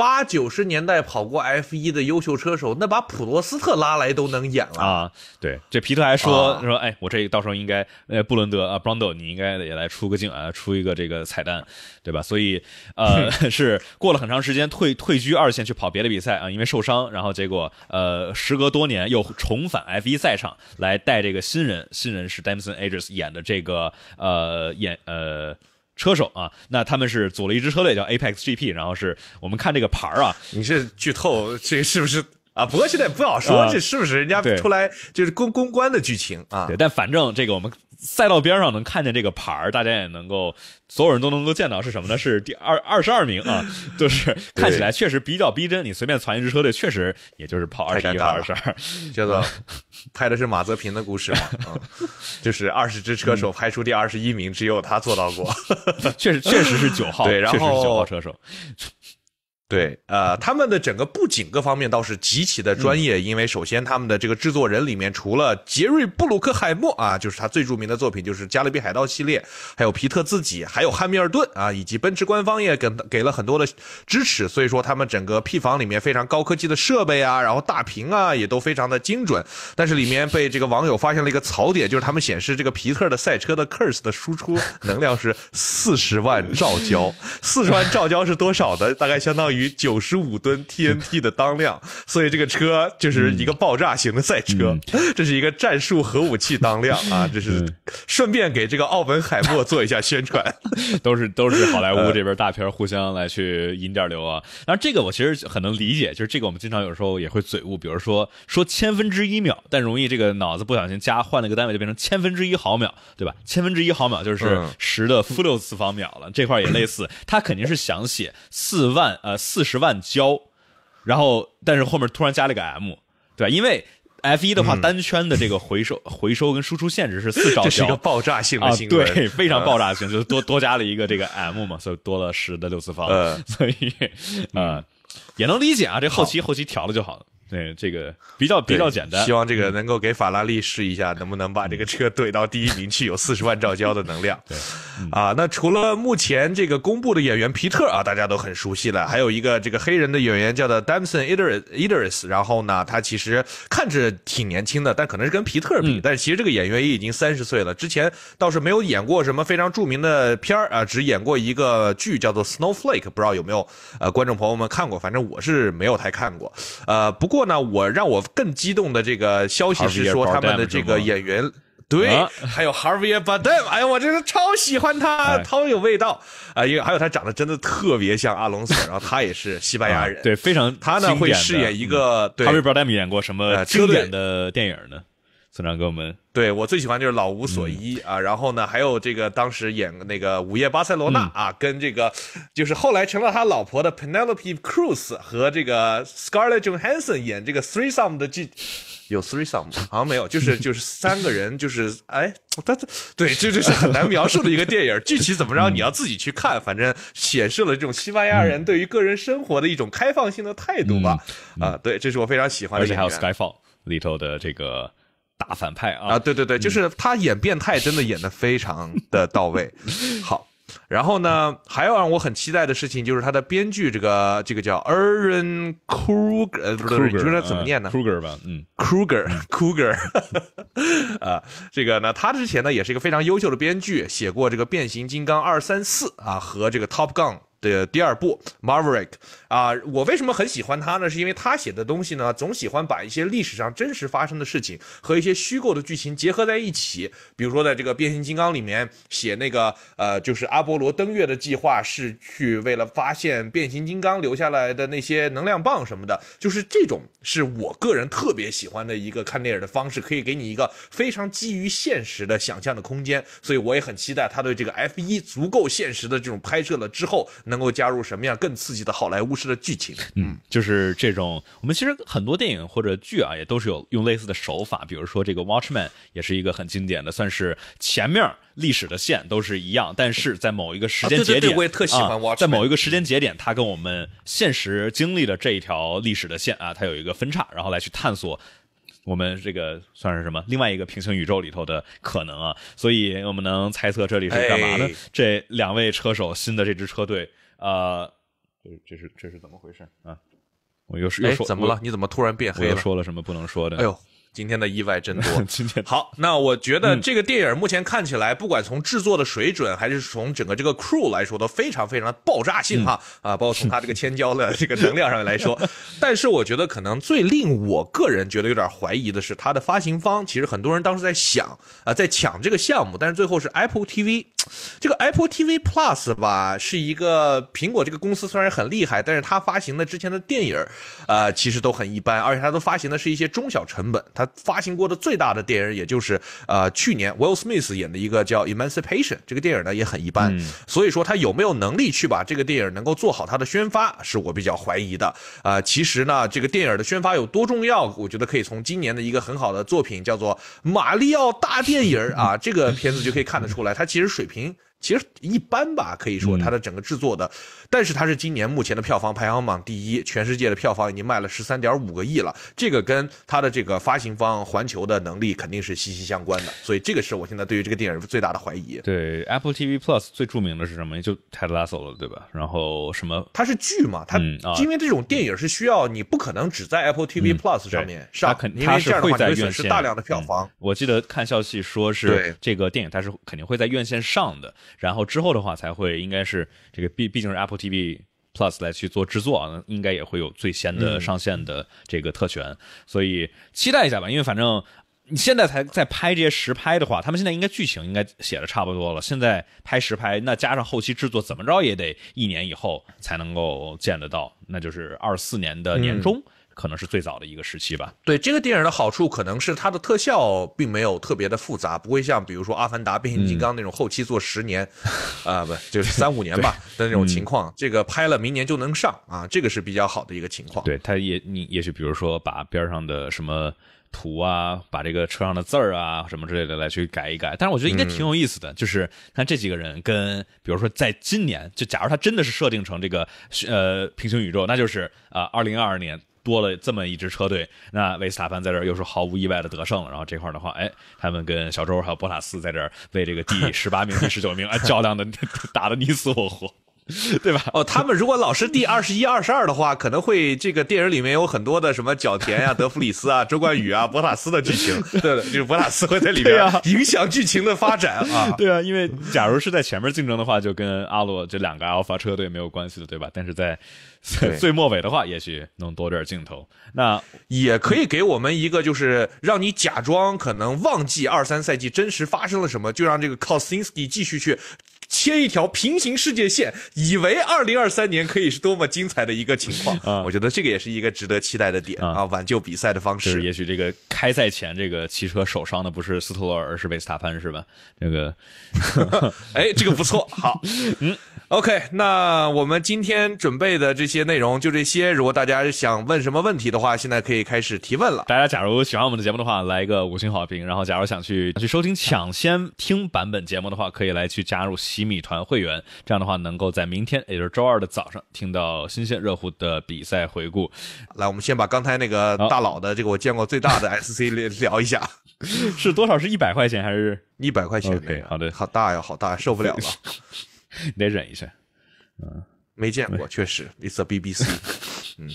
Speaker 2: 八九十年代跑过 F 一的优秀车手，那把普罗斯特拉
Speaker 1: 来都能演了啊！对，这皮特还说说，哎，我这到时候应该呃布伦德啊，Brando，你应该也来出个镜啊，出一个这个彩蛋，对吧？所以呃，[laughs] 是过了很长时间，退退居二线去跑别的比赛啊，因为受伤，然后结果呃，时隔多年又重返 F 一赛场来带这个新人，新人是 Damson a e g e s 演的这个呃演呃。车手啊，那他们是组了一支车队叫 Apex GP，然后是我们看这个牌儿啊，你是剧透，这是不是？啊，不过现在也不好说，这是不是人家出来就是公公关的剧情啊？对，但反正这个我们赛道边上能看见这个牌儿，大家也能够，所有人都能够见到是什么呢？是第二二十二名啊，就是 [laughs] 看起来确实比较逼真。你随便传一支车队，确实也就是跑二十一、二。十二，
Speaker 2: 叫做 [laughs] 拍的是马泽平的故事嘛？嗯，就是二十支车手拍出第二十一名，只有他做到过。
Speaker 1: [laughs] 确实确实是九号，对，然后九号车
Speaker 2: 手。对，呃，他们的整个布景各方面倒是极其的专业，因为首先他们的这个制作人里面除了杰瑞布鲁克海默啊，就是他最著名的作品就是《加勒比海盗》系列，还有皮特自己，还有汉密尔顿啊，以及奔驰官方也给给了很多的支持，所以说他们整个 P 房里面非常高科技的设备啊，然后大屏啊也都非常的精准，但是里面被这个网友发现了一个槽点，就是他们显示这个皮特的赛车的 Curs e 的输出能量是四十万兆焦，四十万兆焦是多少的？大概相当于。于九十五吨 TNT 的当量，所以这个车就是一个爆炸型的赛车，[laughs] 这是一个战术核武器当量啊！这是顺便给这个
Speaker 1: 奥本海默做一下宣传，[laughs] 都是都是好莱坞这边大片互相来去引点流啊。然后这个我其实很能理解，就是这个我们经常有时候也会嘴误，比如说说千分之一秒，但容易这个脑子不小心加换了一个单位就变成千分之一毫秒，对吧？千分之一毫秒就是十的负六次方秒了。这块也类似，他肯定是想写四万呃。四十万焦，然后但是后面突然加了个 M，对，因为 F 一的话单圈的这个回收回收跟输出限制是四兆，[laughs] 这是一个爆炸性的，对，非常爆炸性，就是多多加了一个这个 M 嘛，所以多了十的六次方，[laughs] 所以啊也能理解啊，这后期后期调了就好了。对这个比较比较
Speaker 2: 简单，希望这个能够给法拉利试一下，能不能把这个车怼到第一名去，有四十万兆焦的能量。[laughs] 对，啊，那除了目前这个公布的演员皮特啊，大家都很熟悉了，还有一个这个黑人的演员叫做 Damon Ederis，然后呢，他其实看着挺年轻的，但可能是跟皮特比，但是其实这个演员也已经三十岁了，之前倒是没有演过什么非常著名的片儿啊，只演过一个剧叫做《Snowflake》，不知道有没有呃观众朋友们看过，反正我是没有太看过，呃，不过。过呢，我让我更激动的这个消息是说，他们的这个演员对，还有 Harvey b a d e m 哎呀，我真的超喜欢他，超有味道啊！因为还有他长得真的特别像阿隆索，[laughs] 然后他也是西班牙人，对，非常他呢会饰演一个 Harvey b a d e
Speaker 1: m 演过什么经典
Speaker 2: 的电影呢？给我们对我最喜欢就是老无所依啊，然后呢，还有这个当时演那个午夜巴塞罗那啊，跟这个就是后来成了他老婆的 Penelope Cruz 和这个 Scarlett Johansson 演这个 three sum 的剧，有 three sum 吗？好像没有，就是就是三个人就是哎，他他对，这就是很难描述的一个电影，具体怎么着你要自己去看，反正显示了这种西班牙人对于个人生活的一种开放性的态度吧。啊，对，这是我非常喜欢的，而且还有 Skyfall 里头的这个。大反派啊！对对对，就是他演变态，真的演得非常的到位。[laughs] 好，然后呢，还有让我很期待的事情就是他的编剧，这个这个叫 e r o n Kruger，呃，不是，你觉怎么念呢？Kruger 吧，嗯，Kruger，Kruger，[laughs] [laughs] 啊，这个呢，他之前呢也是一个非常优秀的编剧，写过这个《变形金刚》二、三、四啊，和这个《Top Gun》。的第二部《Marvick》啊，我为什么很喜欢他呢？是因为他写的东西呢，总喜欢把一些历史上真实发生的事情和一些虚构的剧情结合在一起。比如说，在这个《变形金刚》里面写那个呃，就是阿波罗登月的计划是去为了发现变形金刚留下来的那些能量棒什么的，就是这种是我个人特别喜欢的一个看电影的方式，可以给你一个非常基于现实的想象的空间。所以我也很期待他对这个 F 一足够现实的这种拍摄了之后。能够加入什么样更刺激的
Speaker 1: 好莱坞式的剧情？嗯，就是这种。我们其实很多电影或者剧啊，也都是有用类似的手法。比如说这个 Watchman 也是一个很经典的，算是前面历史的线都是一样，但是在某一个时间节点，对对对，我也特喜欢 Watch。在某一个时间节点，它跟我们现实经历的这一条历史的线啊，它有一个分叉，然后来去探索我们这个算是什么另外一个平行宇宙里头的可能啊。所以我们能猜测这里是干嘛呢？这两位车手新的这支车队。啊，这这是这是怎么回事啊？我又是……怎么了？你怎么突然变黑了？我说了什么不能说的？哎呦！
Speaker 2: 今天的意外真多。[laughs] 好，那我觉得这个电影目前看起来，不管从制作的水准，还是从整个这个 crew 来说，都非常非常的爆炸性哈啊！包括从它这个千焦的这个能量上面来说，[laughs] 但是我觉得可能最令我个人觉得有点怀疑的是，它的发行方其实很多人当时在想啊，在抢这个项目，但是最后是 Apple TV，[tsk] 这个 Apple TV Plus 吧，是一个苹果这个公司虽然很厉害，但是它发行的之前的电影啊，其实都很一般，而且它都发行的是一些中小成本。他发行过的最大的电影，也就是呃去年 Will Smith 演的一个叫《Emancipation》这个电影呢，也很一般。所以说他有没有能力去把这个电影能够做好，他的宣发是我比较怀疑的。啊，其实呢，这个电影的宣发有多重要，我觉得可以从今年的一个很好的作品叫做《马里奥大电影》啊这个片子就可以看得出来，它其实水平。其实一般吧，可以说它的整个制作的，但是它是今年目前的票房排行榜第一，全世界的票房已经卖了十三点五个亿了。这个跟它的这个发行方环球的能力肯定是息息相关的，所以这个是我现在对于这个电影最大的怀疑。
Speaker 1: 对，Apple TV Plus 最著名的是什么？也就 Ted Lasso 了，对吧？然后什么？它是剧嘛？它因为这种电影是需要你不可能只在 Apple TV Plus 上面，上，它肯定是会在院线，大量的票房。我记得看消息说是这个电影它是肯定会在院线上的。然后之后的话，才会应该是这个毕毕竟是 Apple TV Plus 来去做制作，应该也会有最先的上线的这个特权，所以期待一下吧。因为反正你现在才在拍这些实拍的话，他们现在应该剧情应该写的差不多了。现在拍实拍，那加上后期制作，怎么着也得一年以后才能够见得到，那就是二四年的年终。可能是最早的一个时期吧。
Speaker 2: 对这个电影的好处，可能是它的特效并没有特别的复杂，不会像比如说《阿凡达》《变形金刚》那种后期做十年，啊不就是三五年 [laughs] 吧的那种情况。这个拍了明年就能上啊，这个是比较好的一个情
Speaker 1: 况。对它也你也许比如说把边上的什么图啊，把这个车上的字儿啊什么之类的来去改一改，但是我觉得应该挺有意思的，就是看这几个人跟比如说在今年，就假如他真的是设定成这个呃平行宇宙，那就是啊二零二二年。多了这么一支车队，那维斯塔潘在这又是毫无意外的得胜了。然后这块的话，哎，他们跟小周还有博塔斯在这为这个第十八名、[laughs] 第十九名，哎，较量的 [laughs] 打的你死我活。[laughs] 对吧？哦，他们如果老是第二
Speaker 2: 十一、二十二的话，可能会这个电影里面有很多的什么角田啊、[laughs] 德弗里斯啊、周冠宇啊、博塔斯的剧情。对，就是博塔斯会在里面影响剧情的发展啊。[laughs] 对
Speaker 1: 啊，因为假如是在前面竞争的话，就跟阿洛这两个阿尔法车队没有关系的，对吧？但是在最末尾的话，也许能多点镜头。那也可以给我们一个，就
Speaker 2: 是让你假装可能忘记二三赛季真实发生了什么，就让这个 Kosinski 继续去。切一条平行世界线，以为二零二三年可以是多么精
Speaker 1: 彩的一个情况，我觉得这个也是一个值得期待的点啊，挽救比赛的方式。也许这个开赛前这个骑车受伤的不是斯托罗尔，是维斯塔潘是吧？这个，[laughs] 哎，这个不错，好，[laughs] 嗯。OK，那我们今天准备的这些内容就这些。如果大家想问什么问题的话，现在可以开始提问了。大家假如喜欢我们的节目的话，来一个五星好评。然后假如想去去收听抢先听版本节目的话，可以来去加入洗米团会员。这样的话，能够在明天，也就是周二的早上，听到新鲜热乎的比赛回顾。来，我们先把刚才那个大佬的这个我见过最大的
Speaker 2: SC [laughs] 聊一下，
Speaker 1: 是多少？是一百块钱还是一百块钱？OK，好的，好大呀，
Speaker 2: 好大，受不了了。[laughs] [laughs] 你得忍一下，嗯，没见过，确实，It's a
Speaker 1: BBC，[laughs] 嗯，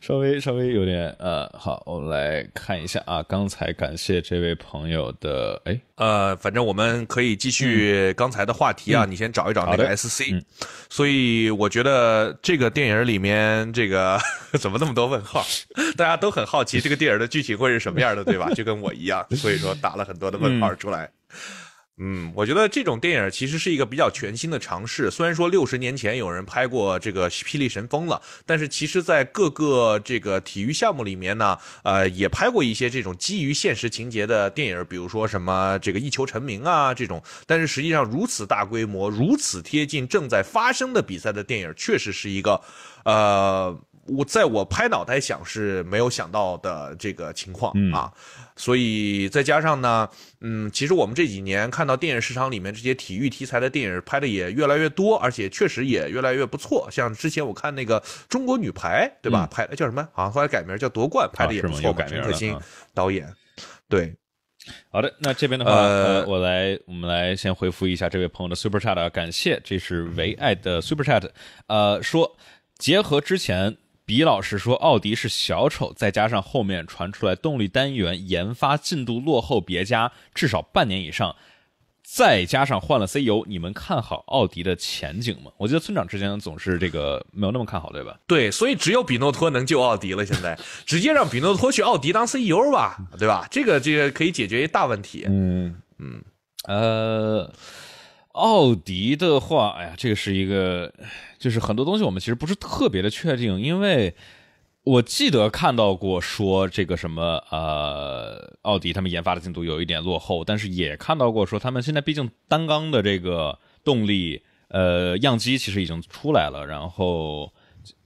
Speaker 1: 稍微稍微有点，呃，好，我们来看一下啊，刚才感谢这位朋友的，哎，呃，反正我们可以继
Speaker 2: 续刚才的话题啊，你先找一找那个 SC，所以我觉得这个电影里面这个 [laughs] 怎么那么多问号？大家都很好奇这个电影的剧情会是什么样的，对吧？就跟我一样，所以说打了很多的问号出来。嗯，我觉得这种电影其实是一个比较全新的尝试。虽然说六十年前有人拍过这个《霹雳神风》了，但是其实，在各个这个体育项目里面呢，呃，也拍过一些这种基于现实情节的电影，比如说什么这个一球成名啊这种。但是实际上，如此大规模、如此贴近正在发生的比赛的电影，确实是一个，呃。我在我拍脑袋想是没有想到的这个情况啊，所以再加上呢，嗯，其实我们这几年看到电影市场里面这些体育题材的电影拍的也越来越多，而且确实也越来越不错。像之前我看那个中国女排，对吧？拍叫什么？好像后来改名叫《夺冠》，拍的也不错。陈可辛
Speaker 1: 导演，对。好的，那这边的话，呃，我来，我们来先回复一下这位朋友的 Super Chat，感谢，这是唯爱的 Super Chat，呃，说结合之前。比老师说奥迪是小丑，再加上后面传出来动力单元研发进度落后别家至少半年以上，再加上换了 CEO，你们看好奥迪的前景吗？我觉得村长之前总是这个没有那么看好，对吧？
Speaker 2: 对，所以只有比诺托能救奥迪了。现在直接让比诺托去奥迪当 CEO 吧，对吧？这个这个可以解决一大问题。嗯嗯呃，
Speaker 1: 奥迪的话，哎呀，这个是一个。就是很多东西我们其实不是特别的确定，因为我记得看到过说这个什么呃，奥迪他们研发的进度有一点落后，但是也看到过说他们现在毕竟单缸的这个动力呃样机其实已经出来了，然后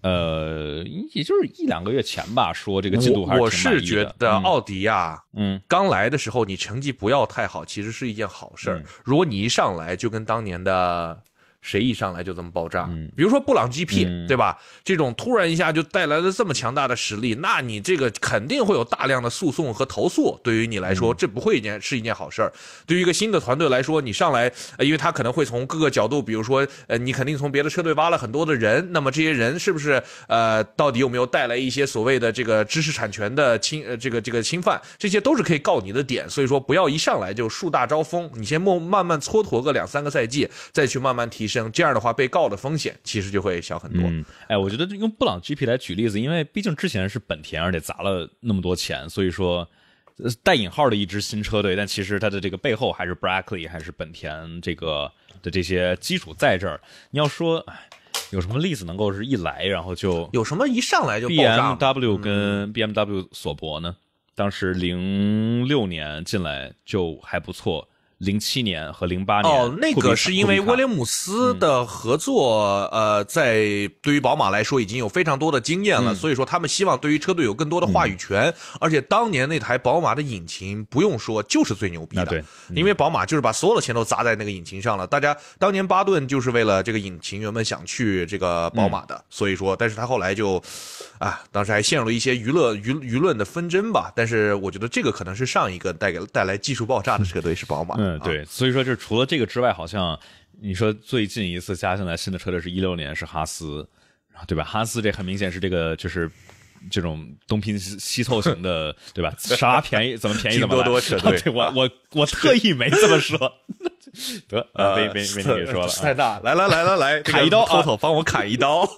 Speaker 1: 呃也就是一两个月前吧，说这个进度还是我是觉得
Speaker 2: 奥迪呀，嗯，刚来的时候你成绩不要太好，其实是一件好事儿。如果你一上来就跟当年的。谁一上来就这么爆炸？嗯，比如说布朗 GP，对吧？这种突然一下就带来了这么强大的实力，那你这个肯定会有大量的诉讼和投诉。对于你来说，这不会一件是一件好事儿。对于一个新的团队来说，你上来，因为他可能会从各个角度，比如说，呃，你肯定从别的车队挖了很多的人，那么这些人是不是呃，到底有没有带来一些所谓的这个知识产权的侵，呃这个这个侵犯，这些都是可以告你的点。所以说，不要一上来就树大招风，你先慢慢慢蹉跎个两三个赛季，再去慢慢提。像这样的话，被告的风险其实就会小很
Speaker 3: 多。
Speaker 1: 哎，我觉得用布朗 GP 来举例子，因为毕竟之前是本田，而且砸了那么多钱，所以说带引号的一支新车队，但其实它的这个背后还是 Brackley，还是本田这个的这些基础在这儿。你要说有什么例子能够是一来然后就有什么一上来就 BMW 跟 BMW 索博呢？当时零六年进来就还不错。零七年和零八年哦，那个是因为
Speaker 2: 威廉姆斯的合作，呃，在对于宝马来说已经有非常多的经验了，所以说他们希望对于车队有更多的话语权，而且当年那台宝马的引擎不用说就是最牛逼的，因为宝马就是把所有的钱都砸在那个引擎上了。大家当年巴顿就是为了这个引擎原本想去这个宝马的，所以说，但是他后来就，啊，当时还陷入了一些娱乐舆舆论的纷争吧。但是
Speaker 1: 我觉得这个可能是上一个带给带来技术爆炸的车队是宝马。对，所以说，就除了这个之外，好像你说最近一次加进来新的车队是一六年，是哈斯，对吧？哈斯这很明显是这个，就是这种东拼西凑型的，对吧？啥便宜怎么便宜嘛？么 [laughs] 多多 [laughs] 我我我特意没这么说，[laughs]
Speaker 2: 得，没没没你别说了，来来来来来，砍一刀，偷偷帮我砍一刀。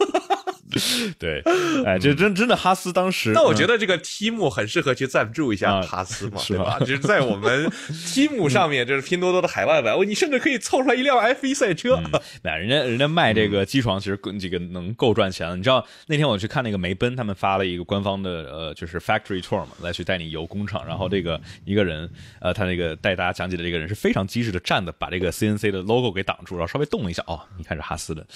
Speaker 1: [laughs] 对，哎，这真真的哈斯当时。那我觉
Speaker 2: 得这个 T m 很适合去赞助
Speaker 1: 一下哈斯嘛，对吧？就是在我们 T [laughs] m 上面，就是拼多多的海外版，你甚至可以凑出来一
Speaker 2: 辆 F 一赛车。
Speaker 1: [laughs] 那人家人家卖这个机床其实更这个能够赚钱。你知道那天我去看那个梅奔，他们发了一个官方的呃，就是 Factory Tour 嘛，来去带你游工厂。然后这个一个人，呃，他那个带大家讲解的这个人是非常机智的，站的把这个 CNC 的 logo 给挡住，然后稍微动了一下哦，你看是哈斯的。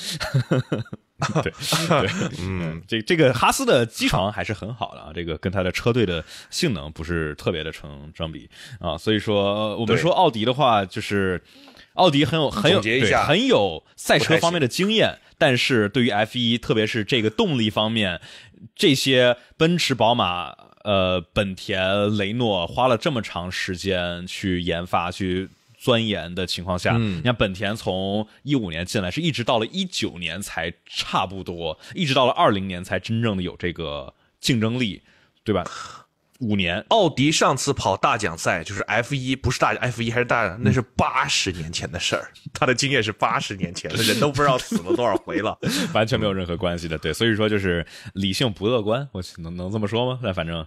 Speaker 1: [laughs] 对，[laughs] 嗯，这这个哈斯的机床还是很好的啊，这个跟他的车队的性能不是特别的成正比啊，所以说我们说奥迪的话，就是奥迪很有很有很有赛车方面的经验，但是对于 F1，特别是这个动力方面，这些奔驰、宝马、呃、本田、雷诺花了这么长时间去研发去。钻研的情况下，你看本田从一五年进来，是一直到了一九年才差不多，一直到了二零年才真正的有这个竞争力，对吧？五年，奥迪上次跑大奖赛就是 F 一，不是大 F 一还是大？那是八十年前的
Speaker 2: 事儿，[laughs] 他的经验是八十年前，的，人都不知道死
Speaker 1: 了多少回了，[laughs] 完全没有任何关系的。对，所以说就是理性不乐观，我能能这么说吗？那反正。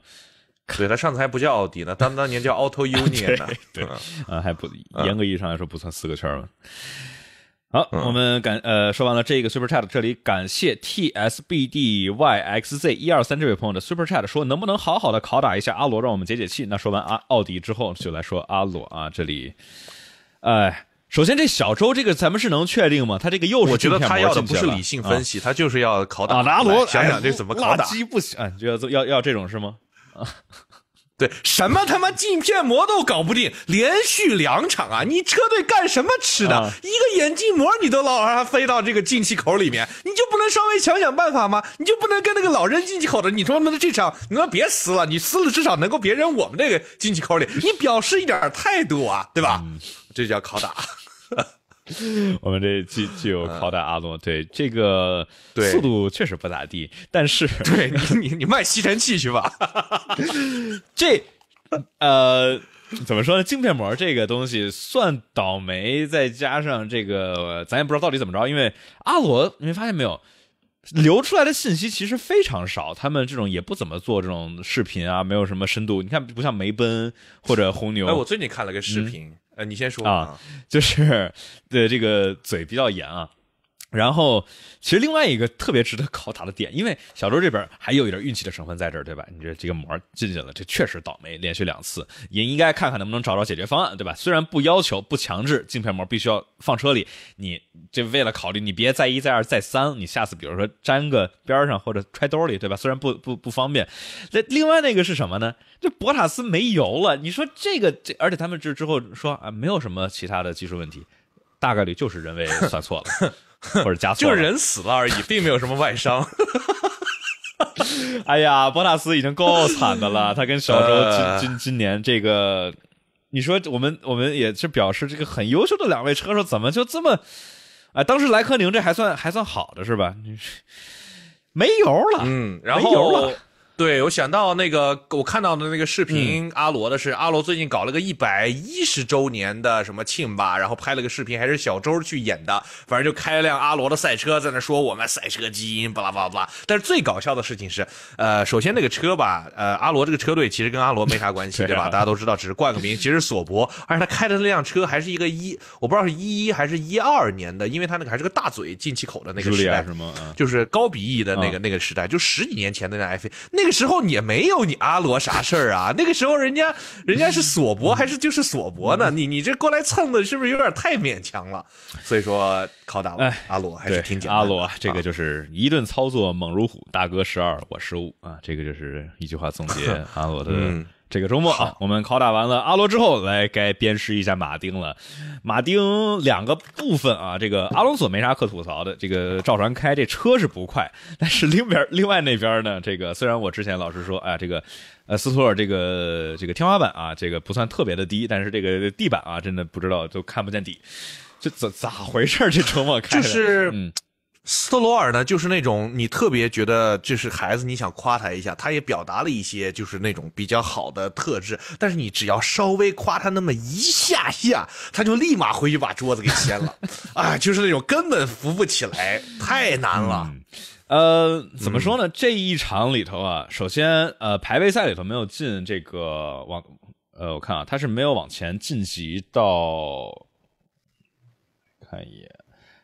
Speaker 1: [laughs] 对，他上次还不叫奥迪呢，当当年叫 Auto Union 呢。[laughs] 对，啊，还不严格意义上来说不算四个圈嘛。好，我们感呃说完了这个 Super Chat，这里感谢 T S B D Y X Z 一二三这位朋友的 Super Chat 说能不能好好的拷打一下阿罗，让我们解解气。那说完阿奥迪之后，就来说阿罗啊，这里，哎，首先这小周这个咱们是能确定吗？他这个又是我觉得他要的不是理性分析，他就是要拷打阿罗，想想这怎么拷打？拉鸡不行，就要要要这种是吗？[laughs] 对，
Speaker 2: 什么他妈镜片膜都搞不定，连续两场啊！你车队干什么吃的？一个眼镜膜你都老让它飞到这个进气口里面，你就不能稍微想想办法吗？你就不能跟那个老扔进气口的，你他妈的这场，你说别撕了，你撕了至少能够别扔我们这个进气口里，你表示一点态度啊，对吧？这叫拷打。[laughs]
Speaker 1: [laughs] 我们这既既有拷打阿罗，对这个速度确实不咋地，但是对你你你卖吸尘器去吧，[laughs] 这呃怎么说呢？镜片膜这个东西算倒霉，再加上这个咱也不知道到底怎么着，因为阿罗，你发现没有，流出来的信息其实非常少，他们这种也不怎么做这种视频啊，没有什么深度。你看，不像梅奔或者红牛。哎，我最
Speaker 2: 近看了个视频。呃，你先说啊，
Speaker 1: 就是对这个嘴比较严啊。然后，其实另外一个特别值得考察的点，因为小周这边还有一点运气的成分在这儿，对吧？你这这个膜进去了，这确实倒霉，连续两次也应该看看能不能找着解决方案，对吧？虽然不要求、不强制镜片膜必须要放车里，你这为了考虑，你别再一再二再三，你下次比如说粘个边上或者揣兜里，对吧？虽然不不不方便。那另外那个是什么呢？这博塔斯没油了，你说这个这，而且他们之之后说啊，没有什么其他的技术问题，大概率就是人为算错了。[laughs] [laughs] 或者加速，就是人死了而已，并没有什么外伤。[laughs] 哎呀，博塔斯已经够惨的了，[laughs] 他跟小周今今今年这个，你说我们我们也是表示这个很优秀的两位车手，怎么就这么啊？当时莱科宁这还算还算好的是吧？没油了，嗯，
Speaker 2: 没油了。对我想到那个我看到的那个视频，阿罗的是阿罗最近搞了个一百一十周年的什么庆吧，然后拍了个视频，还是小周去演的，反正就开了辆阿罗的赛车在那说我们赛车基因拉巴拉巴拉。但是最搞笑的事情是，呃，首先那个车吧，呃，阿罗这个车队其实跟阿罗没啥关系，[laughs] 对吧？大家都知道只是冠个名，其实索博，而且他开的那辆车还是一个一，我不知道是一一还是一二年的，因为他那个还是个大嘴进气口的那个时代，什么啊，就是高鼻翼的那个那个时代，就十几年前那辆 F 那个。时候你也没有你阿罗啥事儿啊？[laughs] 那个时候人家，人家是索博还是就是索博呢？你你这过来蹭的是不是有点太勉强了？
Speaker 1: 所以说靠大佬阿罗还是挺强。阿罗这个就是一顿操作猛如虎，大哥十二我十五啊，这个就是一句话总结 [laughs] 阿罗的。这个周末啊，我们拷打完了阿罗之后，来该鞭尸一下马丁了。马丁两个部分啊，这个阿隆索没啥可吐槽的。这个照传开，这车是不快，[laughs] 但是另边、另外那边呢，这个虽然我之前老是说啊，这个呃斯托尔这个这个天花板啊，这个不算特别的低，但是这个地板啊，真的不知道就看不见底，这咋咋回事？这周末开就
Speaker 2: 是。
Speaker 1: 斯特罗尔呢，就是那种你特
Speaker 2: 别觉得就是孩子，你想夸他一下，他也表达了一些就是那种比较好的特质，但是你只要稍微夸他那么一下下，他就立马回去把桌子给
Speaker 1: 掀了，啊，就是那种根本扶不起来，太难了。呃，怎么说呢？这一场里头啊，首先呃排位赛里头没有进这个往，呃，我看啊，他是没有往前晋级到，看一眼。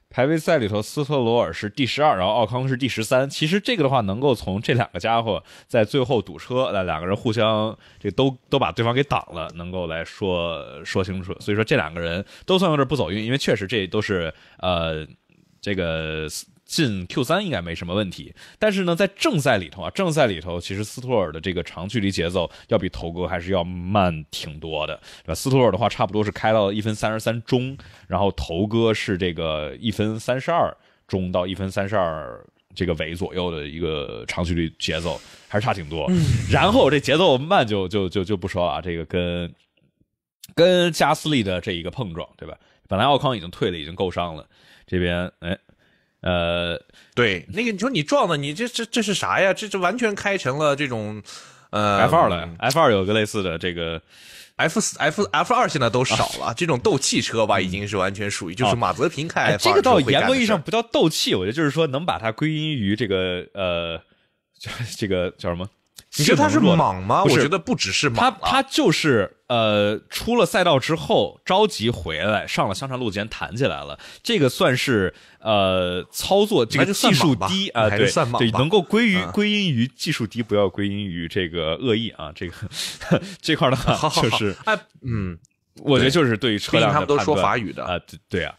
Speaker 1: 排位赛里头，斯特罗尔是第十二，然后奥康是第十三。其实这个的话，能够从这两个家伙在最后堵车，那两个人互相这都都把对方给挡了，能够来说说清楚。所以说这两个人都算有点不走运，因为确实这都是呃这个。进 Q 三应该没什么问题，但是呢，在正赛里头啊，正赛里头其实斯托尔的这个长距离节奏要比头哥还是要慢挺多的，对吧？斯托尔的话差不多是开到一分三十三中，然后头哥是这个一分三十二中到一分三十二这个尾左右的一个长距离节奏，还是差挺多。然后这节奏慢就就就就不说了，啊，这个跟跟加斯利的这一个碰撞，对吧？本来奥康已经退了，已经够伤了，这边哎。呃，对，那个你说你撞的，你
Speaker 2: 这这这是啥呀？这这完全开成了这种，呃，F 二了。F 二有个类似的这个，F 四 F F 二现在都少了，这种斗气车吧，已经是完全属于就是马泽平开 F 二这个倒严格意义上
Speaker 1: 不叫斗气，我觉得就是说能把它归因于这个呃，[laughs] 这个叫什么？你觉得他是莽吗？我觉得不只是莽，他，他就是呃，出了赛道之后着急回来，上了香肠路，肩弹起来了。这个算是呃，操作这个技术低啊，对对，能够归于归因于技术低，不要归因于这个恶意啊，这个 [laughs] 这块的话确实。哎，嗯，我觉得就是对于车辆，他们都说法语的啊。对对啊，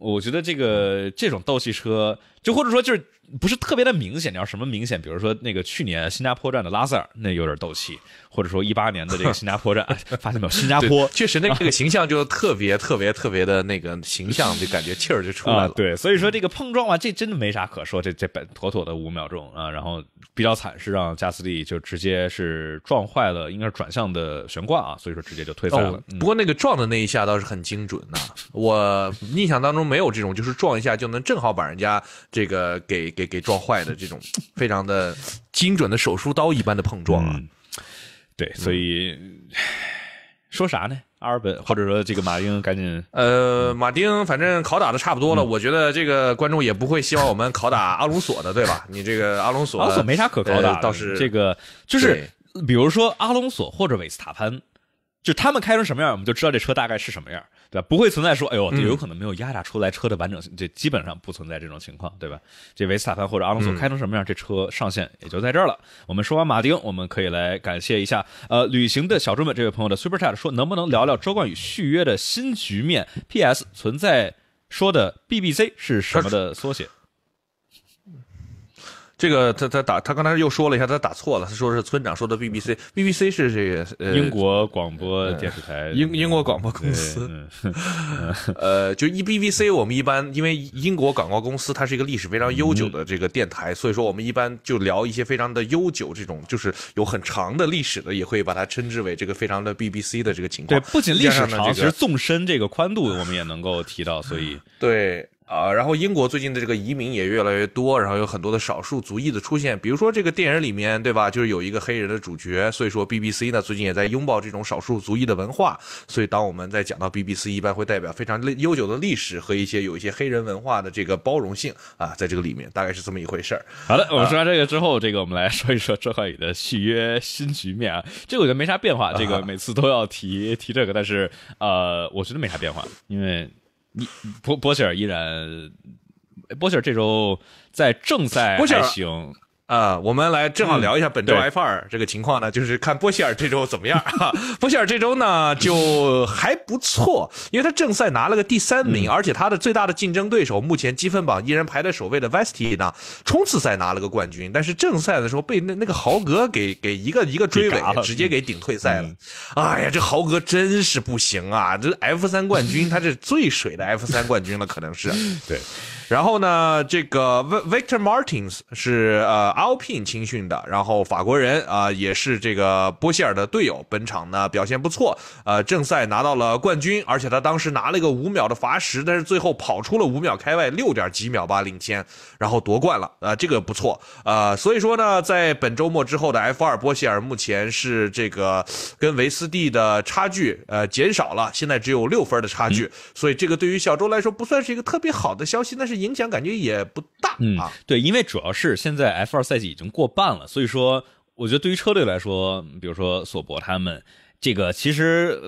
Speaker 1: 我觉得这个这种斗气车，就或者说就是。不是特别的明显，你要什么明显？比如说那个去年新加坡站的拉塞尔，那有点斗气；或者说一八年的这个新加坡站，[laughs] 发现没有？新加坡确实那个形象就特别特别特别的那个形象，就感觉气儿就出来了。对，所以说这个碰撞啊，这真的没啥可说，这这本妥妥的五秒钟啊。然后比较惨是让加斯利就直接是撞坏了，应该是转向的悬挂啊，所以说直接就退赛了。不过那个撞的那一下倒是很精准呐，我印
Speaker 2: 象当中没有这种，就是撞一下就能正好把人家这个给。给给撞坏的这种
Speaker 1: 非常的精准的手术刀一般的碰撞啊，对，所以说啥呢？阿尔本或者说这个马丁赶紧
Speaker 2: 呃，马丁反正拷打的差不多了，我觉得这个观众也不会希望我们拷打阿隆索的，对吧？你这个阿
Speaker 1: 隆索阿隆索没啥可拷打的，倒是这个就是比如说阿隆索或者维斯塔潘。就他们开成什么样，我们就知道这车大概是什么样，对吧？不会存在说，哎呦，有可能没有压榨出来车的完整性，这基本上不存在这种情况，对吧？这维斯塔潘或者阿隆索开成什么样，这车上限也就在这儿了。我们说完马丁，我们可以来感谢一下，呃，旅行的小猪们这位朋友的 super chat 说，能不能聊聊周冠宇续约的新局面？P.S. 存在说的 B B C 是什么的缩写？这个
Speaker 2: 他他打他刚才又说了一下，他打错了。他说是村长说的 BBC，BBC 是这个呃英国广播电视台，英英国广播公司。[laughs] 呃，就 BBC，我们一般因为英国广播公司它是一个历史非常悠久的这个电台，所以说我们一般就聊一些非常的悠久，这种就是有很长的历史的，也会把它称之为这个非常的 BBC 的这个情况。对，不仅历史长，其实纵深这个宽度我们也能够提到，所以对。啊，然后英国最近的这个移民也越来越多，然后有很多的少数族裔的出现，比如说这个电影里面，对吧？就是有一个黑人的主角，所以说 BBC 呢最近也在拥抱这种少数族裔的文化。所以当我们在讲到 BBC，一般会代表非常悠久的历史和一些有一些黑人文化的这个包容性啊，在这个里面大概是这么一回事儿。好的，我们说完
Speaker 1: 这个之后，这个我们来说一说周浩宇的续约新局面啊，这个我觉得没啥变化，这个每次都要提提这个，但是呃，我觉得没啥变化，因为。你波波切尔依然，波切尔这周在正赛还行。
Speaker 2: 啊，我们来正好聊一下本周 F 二这个情况呢，就是看波希尔这周怎么样。[laughs] 波希尔这周呢就还不错，因为他正赛拿了个第三名，而且他的最大的竞争对手目前积分榜依然排在首位的 e s t 塔呢，冲刺赛拿了个冠军，但是正赛的时候被那那个豪格给给一个一个追尾直接给顶退赛了。哎呀，这豪格真是不行啊，这 F 三冠军他是最水的 F 三冠军了，可能是 [laughs] 对。然后呢，这个 Victor Martins 是呃 Alpine 青训的，然后法国人啊，也是这个波希尔的队友。本场呢表现不错，呃，正赛拿到了冠军，而且他当时拿了一个五秒的罚时，但是最后跑出了五秒开外，六点几秒吧，领先，然后夺冠了。啊，这个不错啊，所以说呢，在本周末之后的 F 二，波希尔目前是这个跟维斯蒂的差距呃减少了，现在只有六分的差距，所以这个对于小周来说不算
Speaker 1: 是一个特别好的消息，但是。影响感觉也不大，嗯，对，因为主要是现在 F 二赛季已经过半了，所以说，我觉得对于车队来说，比如说索博他们，这个其实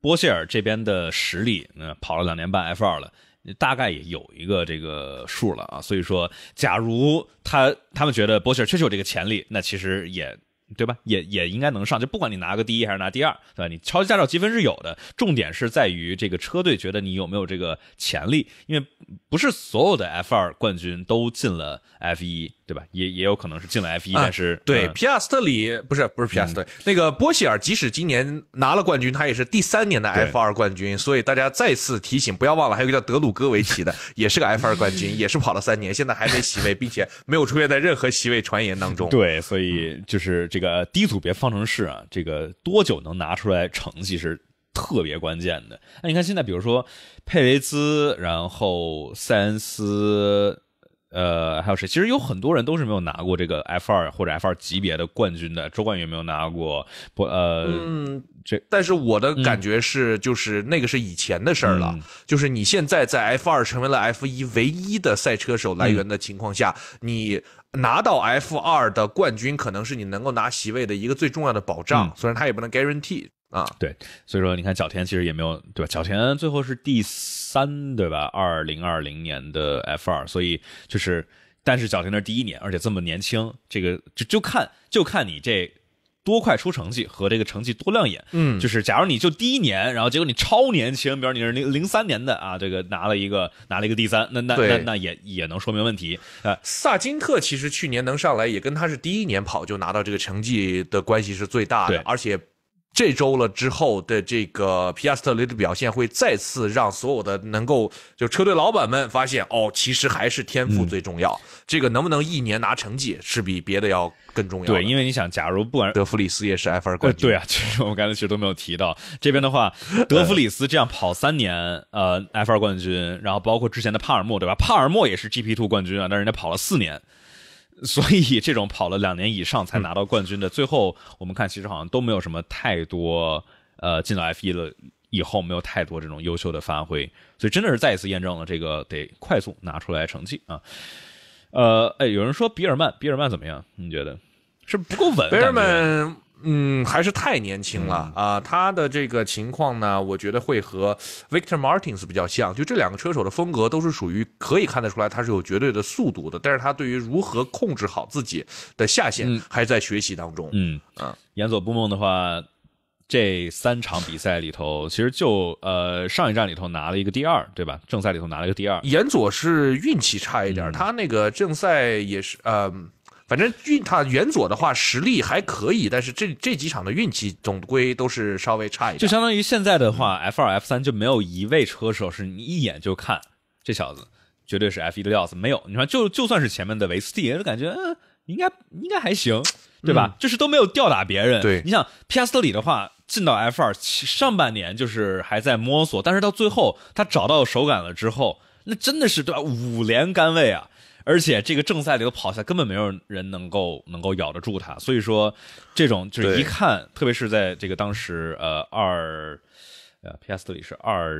Speaker 1: 波谢尔这边的实力，嗯，跑了两年半 F 二了，大概也有一个这个数了啊，所以说，假如他他们觉得波谢尔确实有这个潜力，那其实也。对吧？也也应该能上，就不管你拿个第一还是拿第二，对吧？你超级驾照积分是有的，重点是在于这个车队觉得你有没有这个潜力，因为不是所有的 F 二冠军都进了。F 一对吧，也也有可能是进了 F1，但是对皮亚斯特里不是不是皮亚斯特那个波希尔，即使今年
Speaker 2: 拿了冠军，他也是第三年的 F2 冠军。所以大家再次提醒，不要忘了还有一个叫德鲁戈维奇的，也是个 F2 冠军，也是跑了三年，现在还没席位，并且没有出现在任何席位传
Speaker 1: 言当中。对，所以就是这个低组别方程式啊，这个多久能拿出来成绩是特别关键的。那你看现在，比如说佩雷兹，然后塞恩斯。呃，还有谁？其实有很多人都是没有拿过这个 F 二或者 F 二级别的冠军的，周冠宇没有拿过。不，呃，这。但是我的感觉是，就是那个是以前的事儿了。就是你现在在 F
Speaker 2: 二成为了 F 一唯一的赛车手来源的情况下，你拿到 F 二的冠军，可能是你能够拿席位的一个最重要的保障。虽然他也不能 guarantee。
Speaker 1: 啊，对，所以说你看，角田其实也没有对吧？角田最后是第三，对吧？二零二零年的 F 二，所以就是，但是角田是第一年，而且这么年轻，这个就就看就看你这多快出成绩和这个成绩多亮眼。嗯，就是假如你就第一年，然后结果你超年轻，比如你是零零三年的啊，这个拿了一个拿了一个第三，那那那那也也能说明问题啊。萨金特其实去年能上来，
Speaker 2: 也跟他是第一年跑就拿到这个成绩的关系是最大的，而且。这周了之后的这个皮亚斯特雷的表现，会再次让所有的能够就车队老板们发现，哦，其实还是天赋最重要。这个能不能一年拿成绩，是比
Speaker 1: 别的要更重要。对，因为你想，假如不管德弗里斯也是 F 二冠军。对啊，其实我们刚才其实都没有提到这边的话，德弗里斯这样跑三年，呃，F 二冠军，然后包括之前的帕尔默，对吧？帕尔默也是 GP Two 冠军啊，但是人家跑了四年。[laughs] 所以这种跑了两年以上才拿到冠军的，最后我们看其实好像都没有什么太多，呃，进到 F 一了以后没有太多这种优秀的发挥，所以真的是再一次验证了这个得快速拿出来成绩啊，呃，哎，有人说比尔曼，比尔曼怎么样？你觉得是不够稳？比尔曼。嗯，还是太年轻了啊！
Speaker 2: 他的这个情况呢，我觉得会和 Victor Martins 比较像，就这两个车手的风格都是属于可以看得出来他是有绝对的速度的，但是他对于如何控制好自己
Speaker 1: 的下限，还在学习当中。嗯嗯，延佐布梦的话，这三场比赛里头，其实就呃上一站里头拿了一个第二，对吧？正赛里头拿了一个第二。岩佐是运气差一点，他那个正赛也是呃。反正
Speaker 2: 运他元佐的话实力还可以，但是这这几场的运气总归都是稍微差一点。就
Speaker 1: 相当于现在的话，F 二、F 三就没有一位车手是你一眼就看这小子绝对是 F 一的料子，没有。你说就就算是前面的维斯蒂，就感觉应该应该还行，对吧？就是都没有吊打别人。对，你想皮亚斯特里的话，进到 F 二上半年就是还在摸索，但是到最后他找到手感了之后，那真的是对吧？五连杆位啊！而且这个正赛里头跑下来，根本没有人能够能够咬得住他。所以说，这种就是一看，特别是在这个当时，呃，二，呃 p S 这里是二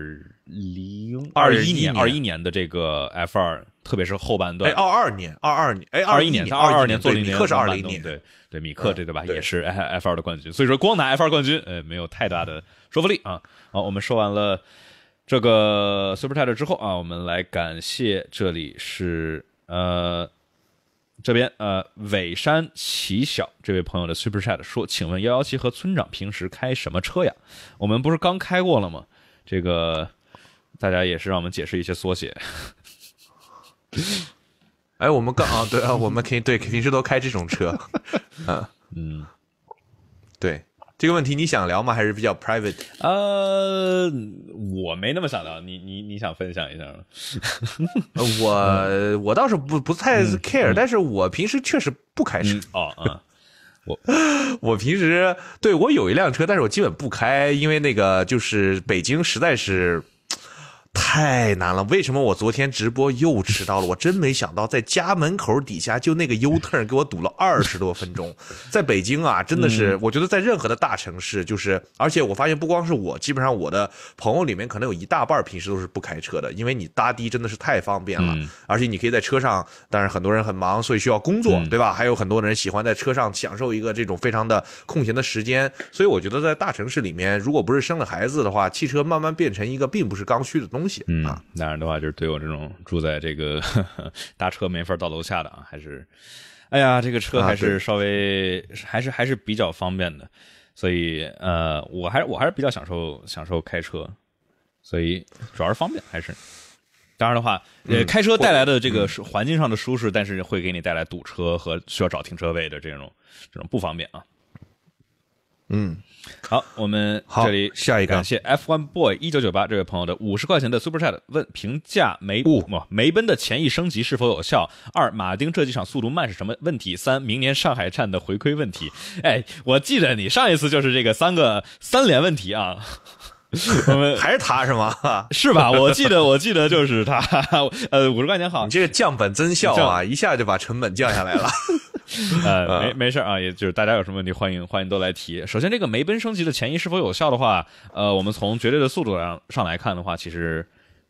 Speaker 1: 零二一年，二一年的这个 F 二，特别是后半段。哎，二二年，二二年，哎，二一年到二二年做了一年米克是二零一年，对对，米克这对吧，也是 [laughs] F 二的冠军。所以说，光拿 F 二冠军，哎，没有太大的说服力啊。好，我们说完了这个 Super t i l e 之后啊，我们来感谢，这里是。呃，这边呃，尾山奇小这位朋友的 super chat 说：“请问幺幺七和村长平时开什么车呀？我们不是刚开过了吗？这个大家也是让我们解释一些缩写。[laughs] 哎，我们刚啊，对啊，我们可以对平时都开这种车，嗯 [laughs] 嗯，对。”这个问题你想聊吗？还是比较 private 呃，我没那么想聊。你你你想分享一下吗？
Speaker 2: [laughs] 我我倒是不不太 care，但是我平时确实不开车。哦，嗯，[laughs] 我我平时对我有一辆车，但是我基本不开，因为那个就是北京实在是。太难了！为什么我昨天直播又迟到了？我真没想到，在家门口底下就那个优特 n 给我堵了二十多分钟。[laughs] 在北京啊，真的是，我觉得在任何的大城市，就是而且我发现不光是我，基本上我的朋友里面可能有一大半平时都是不开车的，因为你搭的真的是太方便了，而且你可以在车上。但是很多人很忙，所以需要工作，对吧？还有很多人喜欢在车上享受一个这种非常的空闲的时间。所以我觉得在大城市里面，如果不是生了孩子的话，汽车慢慢变成一个并不是刚需的东西。东
Speaker 1: 嗯啊，当然的话就是对我这种住在这个搭 [laughs] 车没法到楼下的啊，还是哎呀，这个车还是稍微还是还是比较方便的，所以呃，我还是我还是比较享受享受开车，所以主要是方便还是。当然的话，呃，开车带来的这个环境上的舒适，但是会给你带来堵车和需要找停车位的这种这种不方便啊。嗯，好，我们这里下一个，感谢 F One Boy 一九九八这位朋友的五十块钱的 Super Chat 问评价梅不、姆梅奔的前翼升级是否有效？二，马丁这几场速度慢是什么问题？三，明年上海站的回馈问题？哎，我记得你上一次就是这个三个三连问题啊，[laughs] 我们 [laughs] 还是他是吗？[laughs] 是吧？我记得我记得就是他，呃，五十块钱好，你这个降本增效啊，一下就把成本降下来了。[laughs] 呃，没没事啊，也就是大家有什么问题，欢迎欢迎都来提。首先，这个梅奔升级的前翼是否有效的话，呃，我们从绝对的速度上上来看的话，其实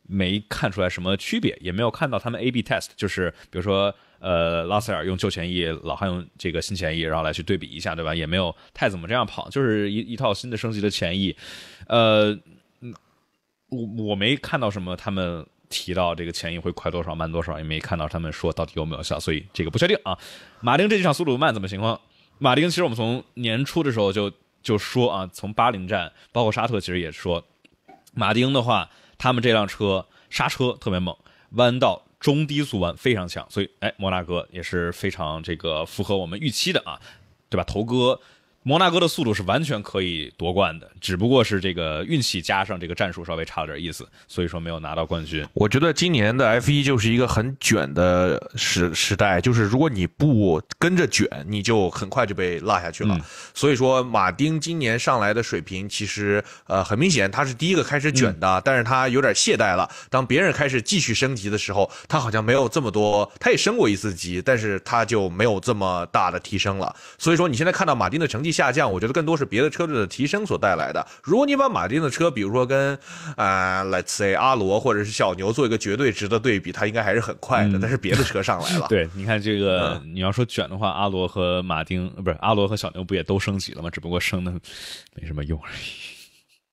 Speaker 1: 没看出来什么区别，也没有看到他们 A B test，就是比如说，呃，拉塞尔用旧前翼，老汉用这个新前翼，然后来去对比一下，对吧？也没有太怎么这样跑，就是一一套新的升级的前翼，呃，我我没看到什么他们。提到这个前翼会快多少慢多少，也没看到他们说到底有没有效，所以这个不确定啊。马丁这几场速度慢怎么情况？马丁其实我们从年初的时候就就说啊，从巴林站包括沙特其实也说，马丁的话，他们这辆车刹车特别猛，弯道中低速弯非常强，所以哎摩纳哥也是非常这个符合我们预期的啊，对吧头哥？摩纳哥的速度是完全可以夺冠的，只不过是这个运气加上这个战术稍微差了点意思，所以说没有拿到冠军。
Speaker 2: 我觉得今年的 F1 就是一个很卷的时时代，就是如果你不跟着卷，你就很快就被落下去了。所以说，马丁今年上来的水平，其实呃很明显，他是第一个开始卷的，但是他有点懈怠了。当别人开始继续升级的时候，他好像没有这么多，他也升过一次级，但是他就没有这么大的提升了。所以说，你现在看到马丁的成绩。下降，我觉得更多是别的车队的提升所带来的。如果你把马丁的车，比如说跟啊，Let's say 阿罗或者是小牛做一个绝对值的对比，它应该还是很快的。但是别的车上来了，[laughs] 对，
Speaker 1: 你看这个，你要说卷的话，阿罗和马丁不是阿罗和小牛不也都升级了吗？只不过升的没什么用而已。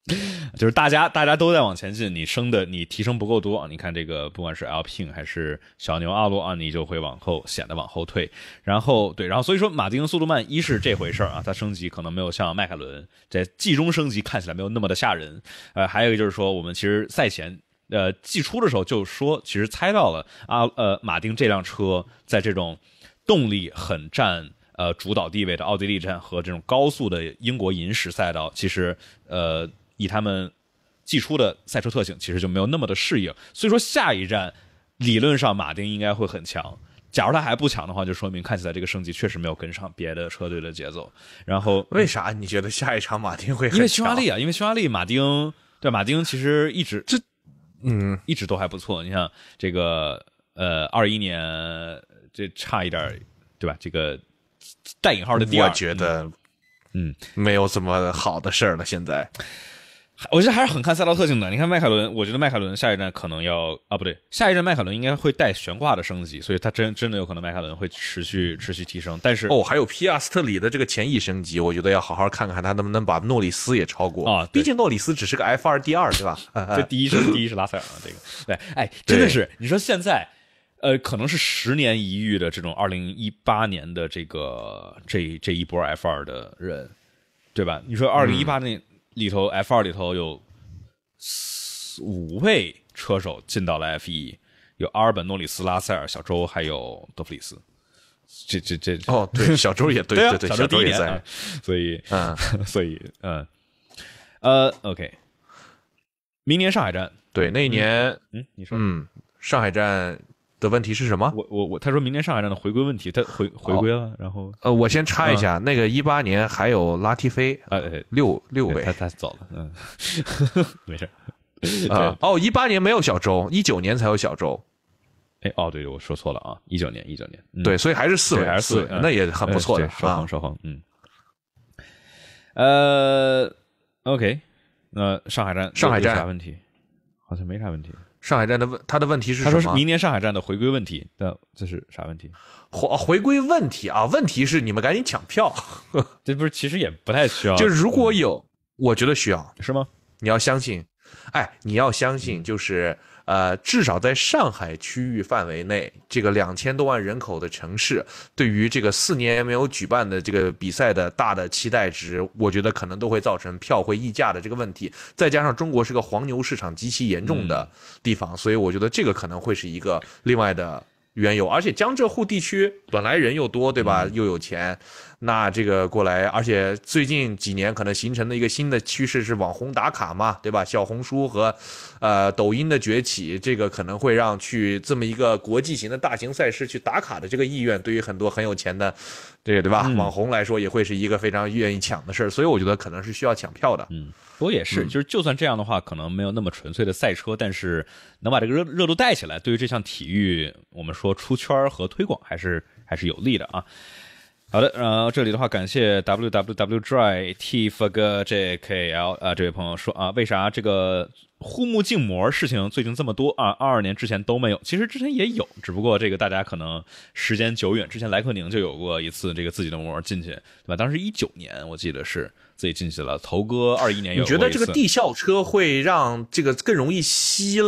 Speaker 1: [laughs] 就是大家大家都在往前进，你升的你提升不够多，你看这个不管是 LPT 还是小牛阿罗啊，你就会往后显得往后退。然后对，然后所以说马丁速度慢，一是这回事儿啊，他升级可能没有像迈凯伦在季中升级看起来没有那么的吓人。呃，还有一个就是说，我们其实赛前呃季初的时候就说，其实猜到了啊，呃马丁这辆车在这种动力很占呃主导地位的奥地利站和这种高速的英国银石赛道，其实呃。以他们寄出的赛车特性，其实就没有那么的适应。所以说，下一站理论上马丁应该会很强。假如他还不强的话，就说明看起来这个升级确实没有跟上别的车队的节奏。然后，为啥你觉得下一场马丁会？因为匈牙利啊，因为匈牙利马丁对马丁其实一直这嗯一直都还不错。你像这个呃二一年这差一点对吧？这个带引号的第二，我觉得嗯没有什么好的事儿了。现在。我觉得还是很看赛道特性的。你看迈凯伦，我觉得迈凯伦下一站可能要啊，不对，下一站迈凯伦应该会带悬挂的升级，所以它真真的有可能迈凯伦会持续持续提升。但是哦，还
Speaker 2: 有皮亚斯特里的这个前翼升级，我觉得要好好看看他能不能把诺里斯也超过啊。
Speaker 1: 毕竟诺里斯只是个 F 二第二，对吧？[laughs] 这第一是第一是拉塞尔啊，这个对哎，真的是你说现在呃，可能是十年一遇的这种二零一八年的这个这这一波 F 二的人，对吧？你说二零一八年。里头 F 二里头有五位车手进到了 F 一，有阿尔本、诺里斯、拉塞尔、小周，还有德弗里斯。这这这哦，对，[laughs] 小周也对对对，小周也在，所以嗯，[laughs] 所以嗯，呃，OK，明年上海站对那一年嗯，你说嗯，上海站。的问题是什么？我我我，他说明年上海站的回归问题，他回回归了，然后
Speaker 2: 呃，我先插一下，那个一八年还有拉提飞，呃，六六位，他他走了，嗯，[laughs] 没事啊，哦，一八年没有小周，一九年才有小周，
Speaker 1: 哎，哦，对，我说错了啊，一九年一九年，对，所以还是四位还是四，位、那也很不错，双横双横，嗯，呃，OK，那上海站上海站啥问题好像没啥问题。上海站的问，他的问题是？他说是明年上海站的回归问题。对，这是啥问题？回回归问题啊？问题
Speaker 2: 是你们赶紧抢票，[laughs] 这不是其实也
Speaker 1: 不太需要。就如果有，我觉得需
Speaker 2: 要是吗？你要相信，哎，你要相信，就是。呃，至少在上海区域范围内，这个两千多万人口的城市，对于这个四年没有举办的这个比赛的大的期待值，我觉得可能都会造成票会溢价的这个问题。再加上中国是个黄牛市场极其严重的地方，所以我觉得这个可能会是一个另外的缘由。而且江浙沪地区本来人又多，对吧？又有钱。那这个过来，而且最近几年可能形成的一个新的趋势是网红打卡嘛，对吧？小红书和，呃，抖音的崛起，这个可能会让去这么一个国际型的大型赛事去打卡的这个意愿，对于很多很有钱的，这
Speaker 1: 个对吧？网红来说，也会是一个非常愿意抢的事儿。所以我觉得可能是需要抢票的。嗯，我也是，就是就算这样的话，可能没有那么纯粹的赛车，但是能把这个热热度带起来，对于这项体育，我们说出圈儿和推广还是还是有利的啊。好的，然后这里的话，感谢 w w w dry t fog j k l 啊，这位朋友说啊，为啥这个护目镜膜事情最近这么多啊？二二年之前都没有，其实之前也有，只不过这个大家可能时间久远，之前莱克宁就有过一次这个自己的膜进去，对吧？当时一九年我记得是自己进去了，头哥二一年有。你觉得这个地
Speaker 2: 效车会让这个更容易吸？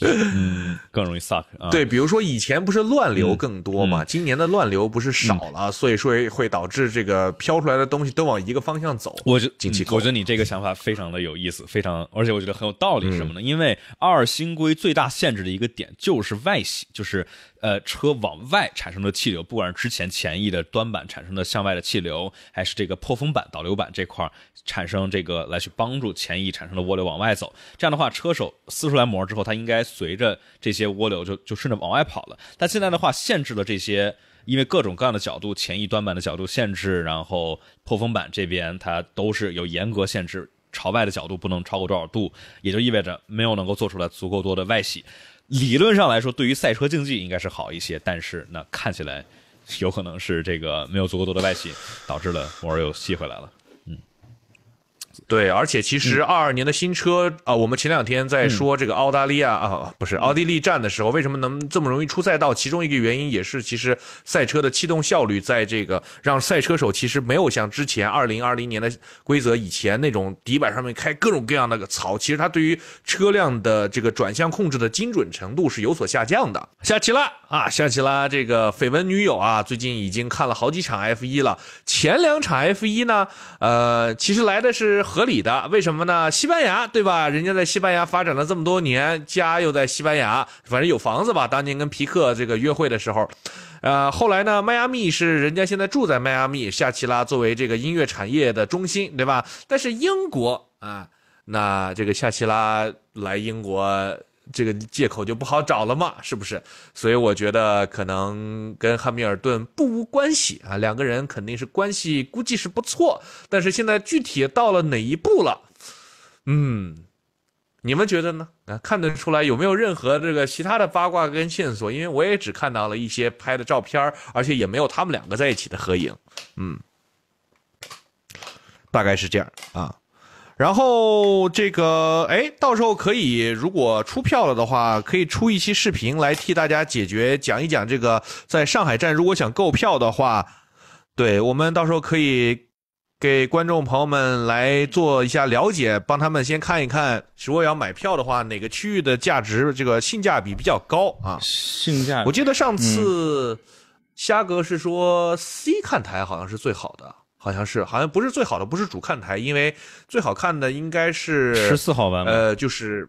Speaker 2: 嗯，
Speaker 1: 更容易 suck 啊。对，比
Speaker 2: 如说以前不是乱流更多嘛，今年的乱流不是少了，
Speaker 1: 所以说会导致这个飘出来的东西都往一个方向走。我觉，我觉得你这个想法非常的有意思，非常，而且我觉得很有道理是什么呢？因为二新规最大限制的一个点就是外洗，就是。呃，车往外产生的气流，不管是之前前翼的端板产生的向外的气流，还是这个破风板导流板这块产生这个来去帮助前翼产生的涡流往外走，这样的话，车手撕出来膜之后，它应该随着这些涡流就就顺着往外跑了。但现在的话，限制了这些，因为各种各样的角度，前翼端板的角度限制，然后破风板这边它都是有严格限制，朝外的角度不能超过多少度，也就意味着没有能够做出来足够多的外洗。理论上来说，对于赛车竞技应该是好一些，但是那看起来有可能是这个没有足够多的外企导致了摩尔又吸回来了。对，而
Speaker 2: 且其实二二年的新车啊，我们前两天在说这个澳大利亚啊，不是奥地利站的时候，为什么能这么容易出赛道？其中一个原因也是，其实赛车的气动效率在这个让赛车手其实没有像之前二零二零年的规则以前那种底板上面开各种各样的个槽，其实它对于车辆的这个转向控制的精准程度是有所下降的。夏奇拉啊，夏奇拉这个绯闻女友啊，最近已经看了好几场 F 一了。前两场 F 一呢，呃，其实来的是。合理的，为什么呢？西班牙，对吧？人家在西班牙发展了这么多年，家又在西班牙，反正有房子吧。当年跟皮克这个约会的时候，呃，后来呢，迈阿密是人家现在住在迈阿密，夏奇拉作为这个音乐产业的中心，对吧？但是英国啊，那这个夏奇拉来英国。这个借口就不好找了嘛，是不是？所以我觉得可能跟汉密尔顿不无关系啊，两个人肯定是关系，估计是不错。但是现在具体到了哪一步了？嗯，你们觉得呢？啊，看得出来有没有任何这个其他的八卦跟线索？因为我也只看到了一些拍的照片，而且也没有他们两个在一起的合影。嗯，大概是这样啊。然后这个哎，到时候可以，如果出票了的话，可以出一期视频来替大家解决，讲一讲这个在上海站如果想购票的话，对我们到时候可以给观众朋友们来做一下了解，帮他们先看一看，如果要买票的话，哪个区域的价值这个性价比比较高啊？性价，比，我记得上次虾哥是说 C 看台好像是最好的。好像是，好像不是最好的，不是主看台，因为最好看的应该是十四号弯，呃，就是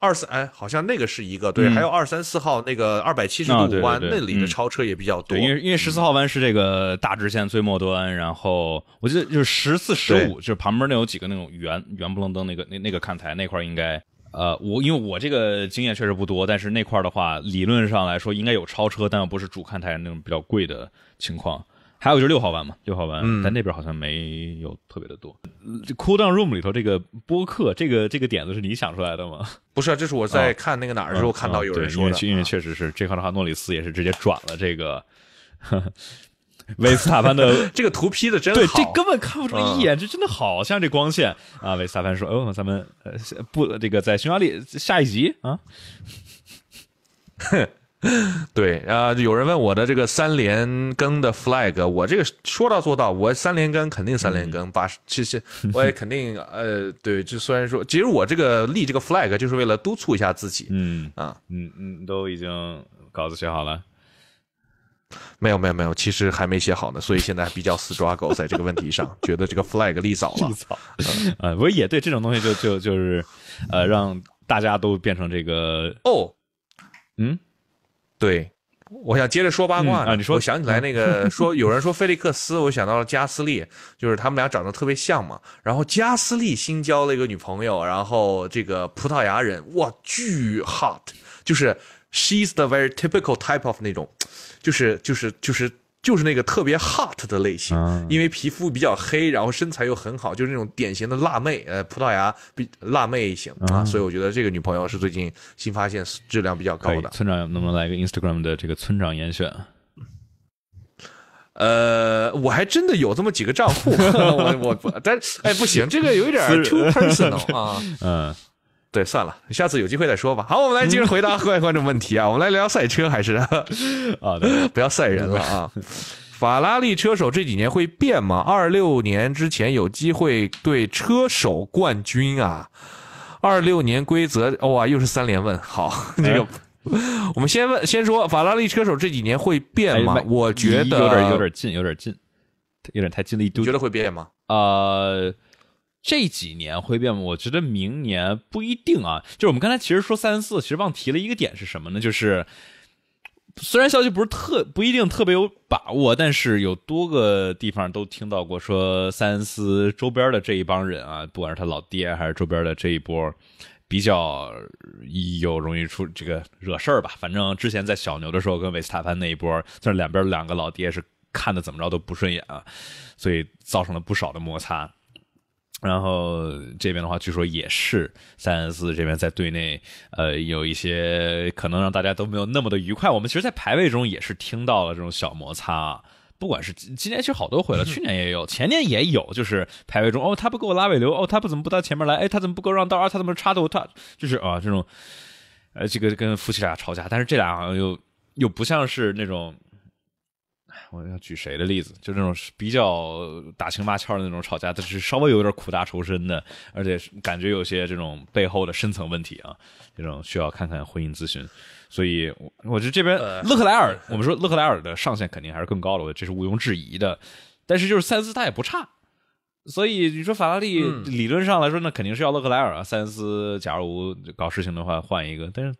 Speaker 2: 二三，哎，好像那个是一个对，还有二三四号那个二百七十度弯那里的超车也比较多。因
Speaker 1: 为因为十四号弯是这个大直线最末端，然后我记得就是十四十五，就是旁边那有几个那种圆圆不楞登那个那那个看台那块应该，呃，我因为我这个经验确实不多，但是那块的话理论上来说应该有超车，但又不是主看台那种比较贵的情况。还有就是六号湾嘛，六号湾但那边好像没有特别的多。这 cool down room 里头这个播客，这个这个点子是你想出来的吗？不是，这是我在看那个哪儿的时候看到有人说的，因为确实是这块的话，诺里斯也是直接转了这个 [laughs] 维斯塔潘的。[laughs] 这个图 P 的真对，这根本看不出来一眼，这真的好像这光线啊。维斯塔潘说：“哦，[laughs] 咱们呃不这个在匈牙利下一集啊。”
Speaker 2: 哼。[laughs] 对啊，有人问我的这个三连更的 flag，我这个说到做到，我三连更肯定三连更，八十其实我也肯定呃，对，就虽然说，其实我这个立这个 flag 就是为了督促一下自己，嗯啊，嗯嗯，
Speaker 1: 都已经稿子写好了，
Speaker 2: 没有没有没有，其实还没写好呢，所
Speaker 1: 以现在比较 struggle 在这个问题上，觉得这个 flag 立早了，立早，呃，我也对这种东西就就就是，呃，让大家都变成这个哦，嗯。对，我想接着说八卦啊！你说，我想起来那个 [laughs] 说有人
Speaker 2: 说菲利克斯，我想到了加斯利，就是他们俩长得特别像嘛。然后加斯利新交了一个女朋友，然后这个葡萄牙人，哇，巨 hot，就是 she's the very typical type of 那种，就是就是就是。就是那个特别 hot 的类型，因为皮肤比较黑，然后身材又很好，就是那种典型的辣妹，呃，葡萄牙比辣妹型啊，所以我觉得这个女朋友是最近新发现质量比较高的。
Speaker 1: 村长能不能来个 Instagram 的这个村长严选？
Speaker 2: 呃，我还真的有这么几个账户，[laughs] 我我，但哎不行，这个有一点 too personal 啊，[laughs] 嗯。对，算了，下次有机会再说吧。好，我们来接着回答各 [laughs] 位观众问题啊。我们来聊赛车还是 [laughs] 啊，不要赛人了啊。[laughs] 法拉利车手这几年会变吗？二六年之前有机会对车手冠军啊？二六年规则，哇，又是三连问。好，那个我们先问先说，法拉利车手这几年会
Speaker 1: 变吗？我觉得有点有点近，有点近，有点太近了。你觉得会变吗？啊。这几年会变吗？我觉得明年不一定啊。就是我们刚才其实说三四，其实忘提了一个点是什么呢？就是虽然消息不是特不一定特别有把握，但是有多个地方都听到过说三四周边的这一帮人啊，不管是他老爹还是周边的这一波，比较有容易出这个惹事儿吧。反正之前在小牛的时候跟维斯塔潘那一波，在两边两个老爹是看的怎么着都不顺眼啊，所以造成了不少的摩擦。然后这边的话，据说也是三三四这边在队内，呃，有一些可能让大家都没有那么的愉快。我们其实，在排位中也是听到了这种小摩擦，不管是今年其实好多回了，[laughs] 去年也有，前年也有，就是排位中，哦，他不给我拉尾流，哦，他不怎么不到前面来，哎，他怎么不给我让道啊？他怎么插的我？他就是啊，这种，呃，这个跟夫妻俩吵架，但是这俩好像又又不像是那种。我要举谁的例子？就那种比较打情骂俏的那种吵架，但是稍微有点苦大仇深的，而且感觉有些这种背后的深层问题啊，这种需要看看婚姻咨询。所以，我我觉得这边勒克莱尔，[laughs] 我们说勒克莱尔的上限肯定还是更高的，这是毋庸置疑的。但是就是塞恩斯他也不差，所以你说法拉利理论上来说，那肯定是要勒克莱尔啊。塞恩斯假如搞事情的话换一个，但是。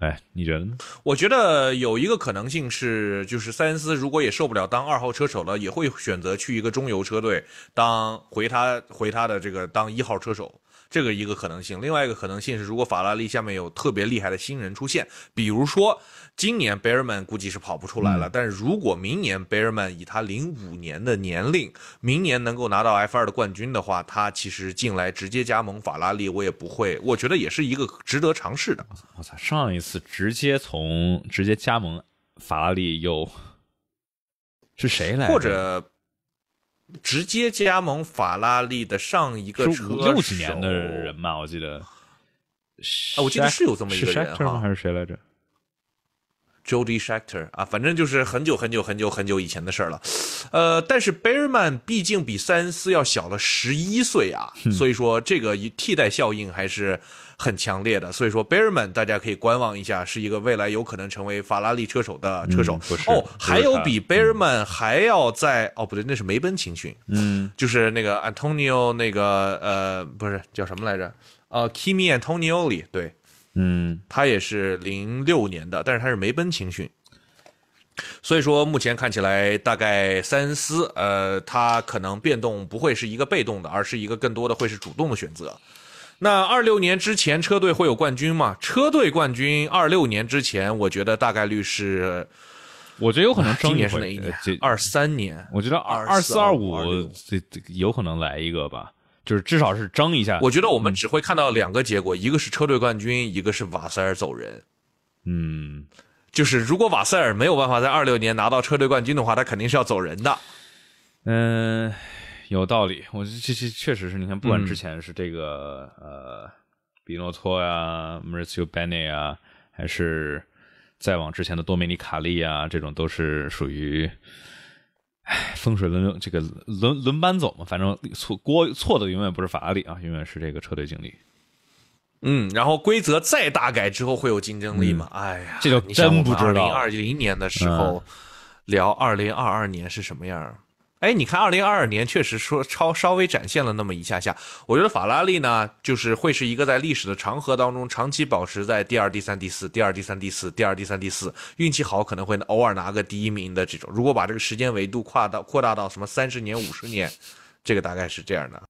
Speaker 1: 哎，你觉得呢？
Speaker 2: 我觉得有一个可能性是，就是塞恩斯如果也受不了当二号车手了，也会选择去一个中游车队当回他回他的这个当一号车手，这个一个可能性。另外一个可能性是，如果法拉利下面有特别厉害的新人出现，比如说。今年 b e r m a n 估计是跑不出来了，但是如果明年 b e r m a n 以他零五年的年龄，明年能够拿到 F 二的冠军的话，他其实进来直接加盟法拉利，我也不会，我觉得也是一个值得尝试的。
Speaker 1: 我操，上一次直接从直接加盟法拉利有是谁来着？或者
Speaker 2: 直接加
Speaker 1: 盟法拉利的上一个车六几年的人
Speaker 2: 吧，我记得，啊，我记得是有这么一个人吗？还是谁来着？j o d e Shacter 啊，反正就是很久很久很久很久以前的事儿了，呃，但是 b a r m a n 毕竟比塞恩斯要小了十一岁啊，所以说这个替代效应还是很强烈的。所以说 b a r m a n 大家可以观望一下，是一个未来有可能成为法拉利车手的车手。哦，还有比 b a r m a n 还要在哦不对，那是梅奔青训，嗯，就是那个 Antonio 那个呃不是叫什么来着？呃，Kimi a n t o n i o l i 对。嗯，他也是零六年的，但是他是梅奔青训，所以说目前看起来大概三思，呃，他可能变动不会是一个被动的，而是一个更多的会是主动的选择。那二六年之前车队会有冠军吗？车队冠军二六年之前，我觉得大概率是，我觉得有可能今年是哪一年？二三年？我觉得二二四二五
Speaker 1: 这这有可能来一个吧。就是至少是争一下，我觉
Speaker 2: 得我们只会看到两个结果，一个是车队冠军，一个是瓦塞尔走人。嗯，就是如果瓦塞尔没有办法在二六年拿到车队冠军的话，他肯定是要走人
Speaker 1: 的。嗯，有道理。我这这确实是你看，不管之前是这个呃，比诺托呀、m e r c i o b e n e y 啊，还是再往之前的多梅尼卡利啊，这种都是属于。唉，风水轮流这个轮轮班走嘛，反正错锅错的永远不是法拉利啊，永远是这个车队经理。嗯，然后规则再大改之后会有竞争力吗？
Speaker 2: 哎呀，这就真不知道。二零二零年的时候聊二零二二年是什么样？哎，你看，二零二二年确实说超稍微展现了那么一下下。我觉得法拉利呢，就是会是一个在历史的长河当中长期保持在第二、第三、第四，第二、第三、第四，第二、第三、第四，运气好可能会偶尔拿个第一名的这种。如果把这个时间维度跨到扩大到什么三十年、五十年，这个大概是这样的。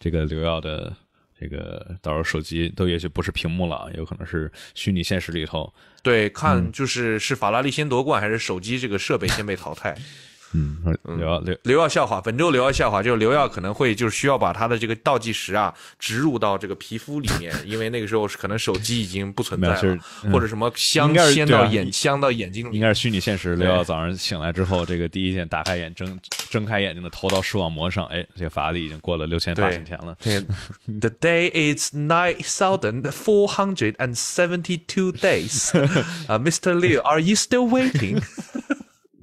Speaker 1: 这个刘耀的这个到时候手机都也许不是屏幕了，有可能是虚拟现实里头。
Speaker 2: 对，看就是是法拉利先夺冠，还是手机这个设备先被淘汰？[laughs]
Speaker 1: 嗯，刘刘
Speaker 2: 刘耀笑话，本周刘耀笑话就是刘耀可能会就是需要把他的这个倒计时啊植入到这个皮肤里面，因为那个时候是可能手机已经不存在了，或者什么镶到眼
Speaker 1: 香到眼睛里，应该是虚拟现实。刘耀早上醒来之后，这个第一件打开眼睁睁开眼睛的投到视网膜上，哎，这个法力已经过了六千八千天了。The day is nine thousand four hundred and seventy two days.
Speaker 2: h [laughs] Mr. Liu, are you still waiting? [laughs]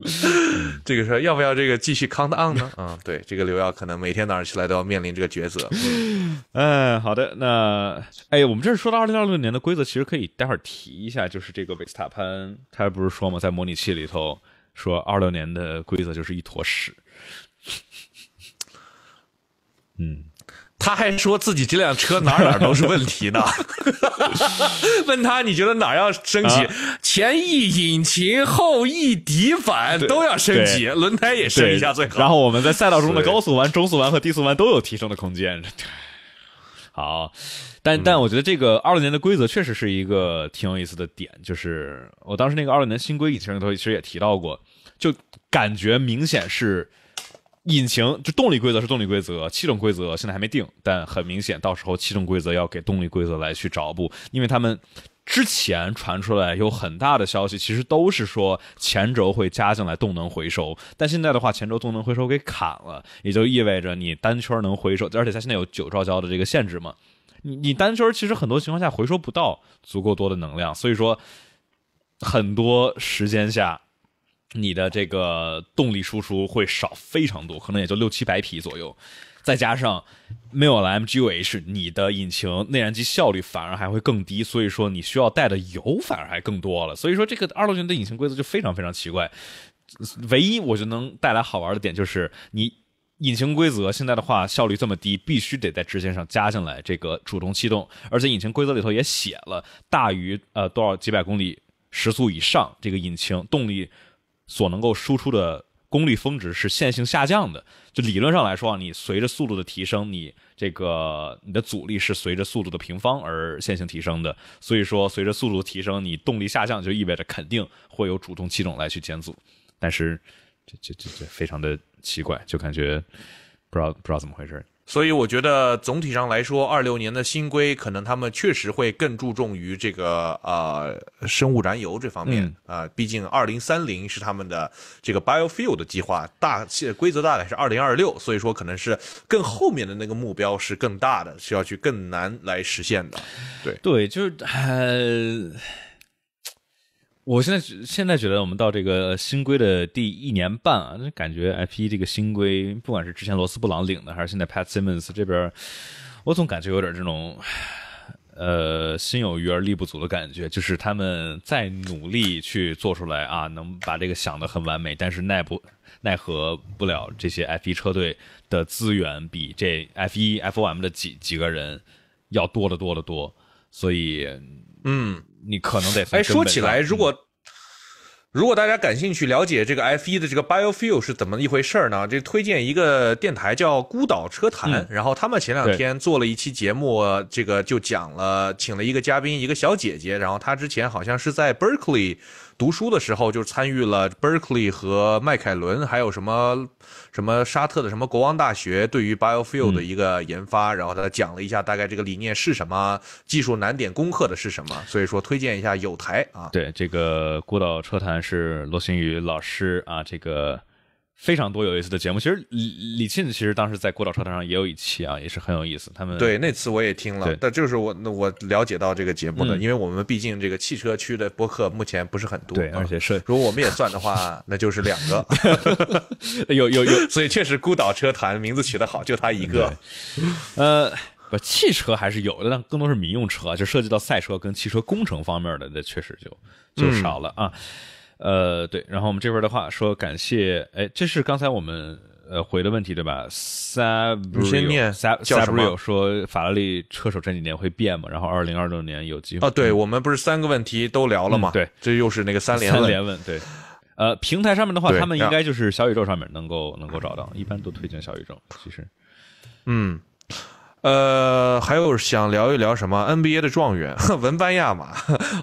Speaker 2: [laughs] 这个说要不要这个继续 count on 呢？嗯，对，这个刘耀可能每天早上起来都要面临这个抉择。
Speaker 1: 嗯，[laughs] 好的，那哎，我们这是说到二零二六年的规则，其实可以待会儿提一下，就是这个维斯塔潘他不是说吗？在模拟器里头说，二六年的规则就是一坨屎。[laughs] 嗯。他还说自己
Speaker 2: 这辆车哪哪都是问题呢。[laughs] 问他你觉得哪要升级？前翼引擎、后翼底板都要升级，轮胎也升一下最好。然后我们在赛道中的高
Speaker 1: 速弯、中速弯和低速弯都有提升的空间。[laughs] 好，但但我觉得这个二六年的规则确实是一个挺有意思的点，就是我当时那个二六年新规，以前头其实也提到过，就感觉明显是。引擎就动力规则是动力规则，气动规则现在还没定，但很明显到时候气动规则要给动力规则来去找补，因为他们之前传出来有很大的消息，其实都是说前轴会加进来动能回收，但现在的话前轴动能回收给砍了，也就意味着你单圈能回收，而且它现在有九兆焦的这个限制嘛，你你单圈其实很多情况下回收不到足够多的能量，所以说很多时间下。你的这个动力输出会少非常多，可能也就六七百匹左右。再加上没有了 M G U H，你的引擎内燃机效率反而还会更低，所以说你需要带的油反而还更多了。所以说这个二六零的引擎规则就非常非常奇怪。唯一我就能带来好玩的点就是，你引擎规则现在的话效率这么低，必须得在直线上加进来这个主动气动，而且引擎规则里头也写了，大于呃多少几百公里时速以上，这个引擎动力。所能够输出的功率峰值是线性下降的。就理论上来说啊，你随着速度的提升，你这个你的阻力是随着速度的平方而线性提升的。所以说，随着速度提升，你动力下降，就意味着肯定会有主动气动来去减阻。但是，这这这这非常的奇怪，就感觉不知道不知道怎么回事。
Speaker 2: 所以我觉得总体上来说，二六年的新规可能他们确实会更注重于这个呃生物燃油这方面啊，毕竟二零三零是他们的这个 biofuel 的计划，大规则大概是二零二六，所以说可能是更后面的那个目标是更大的，是要去
Speaker 1: 更难来实现的。对对，就是呃。我现在现在觉得我们到这个新规的第一年半啊，就感觉 F 一这个新规，不管是之前罗斯布朗领的，还是现在 Pat Simmons 这边，我总感觉有点这种，呃，心有余而力不足的感觉，就是他们在努力去做出来啊，能把这个想的很完美，但是奈不奈何不了这些 F 一车队的资源比这 F 一 FOM 的几几个人要多的多的多，所以，嗯。你可能得哎，说起
Speaker 3: 来，如
Speaker 2: 果如果大家感兴趣了解这个 F 一的这个 biofuel 是怎么一回事呢？这推荐一个电台叫《孤岛车坛》，然后他们前两天做了一期节目，这个就讲了，请了一个嘉宾，一个小姐姐，然后她之前好像是在 Berkeley。读书的时候就参与了 Berkeley 和麦凯伦，还有什么什么沙特的什么国王大学对于 Biofuel 的一个研发，然后他讲了一下大概这个理念是什么，技术难点攻克的是什么，所以说推荐一下有台啊，对
Speaker 1: 这个孤岛车坛是罗新宇老师啊，这个。非常多有意思的节目，其实李李沁其实当时在《孤岛车坛》上也有一期啊，也是很有意思。他们对那
Speaker 2: 次我也听了，但就是我我了解到这个节目的，因为我们毕竟这个汽车区的播客目前不是很多，对，而且是如果我们也算的话，那就是两个，[laughs] [laughs] 有
Speaker 1: 有有，所以确实《孤岛车坛》名字取得好，就他一个。呃，汽车还是有的，但更多是民用车，就涉及到赛车跟汽车工程方面的，那确实就就少了啊。呃，对，然后我们这边的话说感谢，哎，这是刚才我们呃回的问题对吧？Sabrio，先念，Sabrio 说法拉利车手这几年会变吗？然后二零二六年有机会啊？对，我们不是三个问题都聊了吗？对，这又是那个三连问，三连问对。呃，平台上面的话，他们应该就是小宇宙上面能够能够找到，一般都推荐小宇宙，其实，
Speaker 2: 嗯。呃，还有想聊一聊什么 [laughs] NBA 的状元 [laughs] 文班亚马？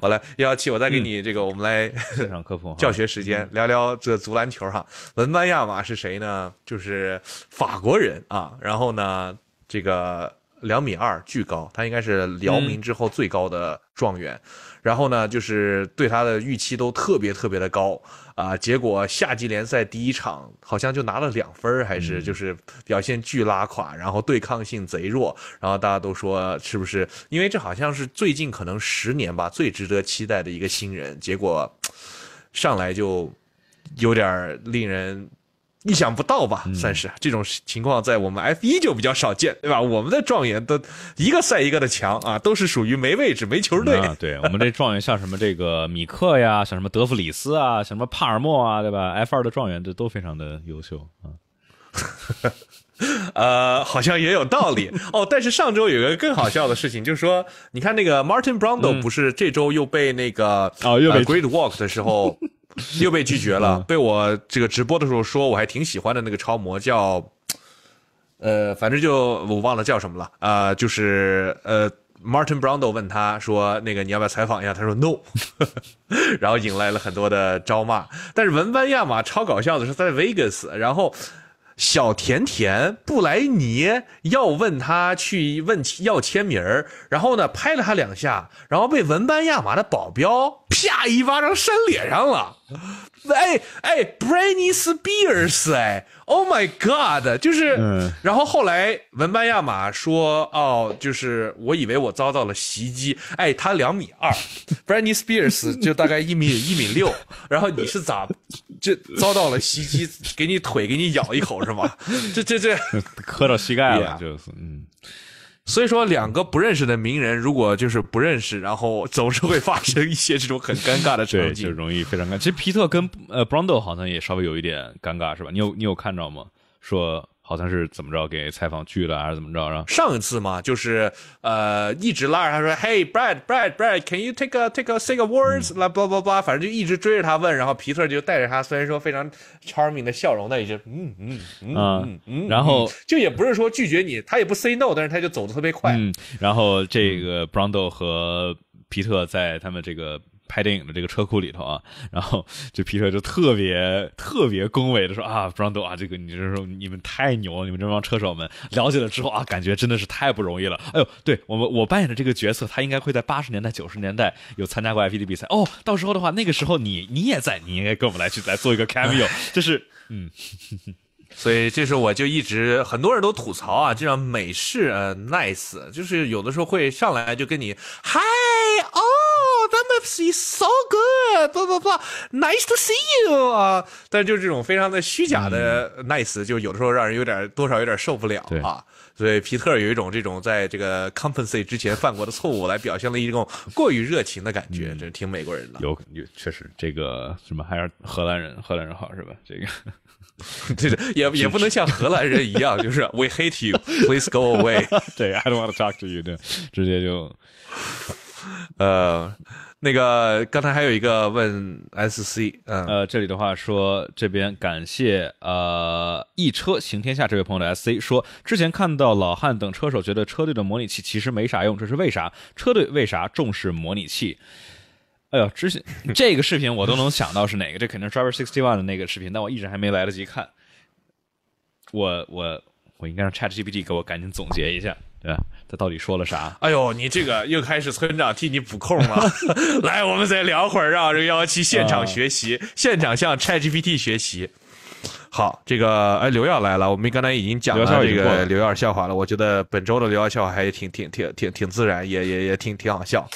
Speaker 2: 好嘞，幺幺七，我再给你这个，我们来场科普教学时间，聊聊这足篮球哈。文班亚马是谁呢？就是法国人啊，然后呢，这个两米二巨高，他应该是姚明之后最高的状元，然后呢，就是对他的预期都特别特别的高。啊，结果夏季联赛第一场好像就拿了两分，还是就是表现巨拉垮，然后对抗性贼弱，然后大家都说是不是？因为这好像是最近可能十年吧最值得期待的一个新人，结果上来就有点令人。意想不到吧，算是这种情况在我们 F 一就比较少见，对吧？我们的状元都一
Speaker 1: 个赛一个的强啊，都是属于没位置、没球队。对我们这状元像什么这个米克呀，像什么德弗里斯啊，像什么帕尔默啊，对吧？F 二的状元这都非常的优秀啊。
Speaker 2: [laughs] 呃，好像也有道理哦。但是上周有个更好笑的事情，就是说，你看那个 Martin b r a n d o 不是这周又被那个啊又被 Great Walk 的时候。又被拒绝了。被我这个直播的时候说我还挺喜欢的那个超模叫，呃，反正就我忘了叫什么了啊，就是呃，Martin Brando 问他说：“那个你要不要采访一下？”他说 “No”，[laughs] 然后引来了很多的招骂。但是文班亚马超搞笑的是在 Vegas，然后小甜甜布莱尼要问他去问要签名儿，然后呢拍了他两下，然后被文班亚马的保镖啪一巴掌扇脸上了。[laughs] 哎哎，Brady Spears，哎，Oh my God，就是，然后后来文班亚马说，哦，就是我以为我遭到了袭击，哎，他两米二，Brady Spears [laughs] 就大概一米一米六，然后你是咋，这遭到了袭击，给你腿给你咬一口是吗？这这这磕到膝盖了，就是嗯。所以说，两
Speaker 1: 个不认识的名人，如果就是不认识，然后总是会发生一些这种很尴尬的场景，[laughs] 就容易非常尴。其实皮特跟呃 b r a n d o 好像也稍微有一点尴尬，是吧？你有你有看着吗？说。好像是怎么着给采访拒了还是怎么着然后上一次嘛，就是
Speaker 2: 呃一直拉着他说，Hey Brad Brad Brad，Can you take a take a say a word？s 来叭叭叭，反正就一直追着他问，然后皮特就带着他，虽然说非常 charming 的笑容，但也就嗯嗯嗯
Speaker 3: 嗯，
Speaker 1: 嗯，然后就也不是说拒绝你，他也不 say no，但是他就走的特别快。嗯，然后这个 Brando 和皮特在他们这个。拍电影的这个车库里头啊，[laughs] 然后这皮特就特别特别恭维的说啊，庄 o 啊，这个你就是说你们太牛了，你们这帮车手们了解了之后啊，感觉真的是太不容易了。哎呦，对我们我扮演的这个角色，他应该会在八十年代九十年代有参加过 f p 的比赛哦。到时候的话，那个时候你你也在，你应该跟我们来去再做一个 cameo，[laughs] 就是嗯，
Speaker 2: 所以这是我就一直很多人都吐槽啊，这样美式呃 nice，就是有的时候会上来就跟你嗨哦。Oh, that m a k s e so good. 不不不，Nice to see you. 但就是这种非常的虚假的 nice，就有的时候让人有点多少有点受不了啊。所以皮特有一种这种在这个 compensate 之前犯过的错误来表现了一种过于热情的感觉，这挺美国人的。
Speaker 1: 有，确实，这个什么还是荷兰人，荷兰人好是吧？这个，[laughs] 这个也也不能像荷兰人一样，就是 We hate you, please go away. [laughs] 对，I don't want to talk to you. 对，直接就。呃，那个刚才还有一个问 SC，呃，这里的话说这边感谢呃一车行天下这位朋友的 SC 说，之前看到老汉等车手觉得车队的模拟器其实没啥用，这是为啥？车队为啥重视模拟器？哎呦，之前这个视频我都能想到是哪个，这肯定是 Driver Sixty One 的那个视频，但我一直还没来得及看。我我我应该让 Chat GPT 给我赶紧总结一下。对，他到底说了啥？
Speaker 2: 哎呦，你这个又开始村长替你补空了。[laughs] 来，我们再聊会儿，让这个幺幺七现场学习，现场向 ChatGPT 学习。好，这个哎，刘耀来了，我们刚才已经讲这个刘耀笑话了。我觉得本周的刘耀笑话还挺挺挺挺挺自然，也也也挺挺好笑。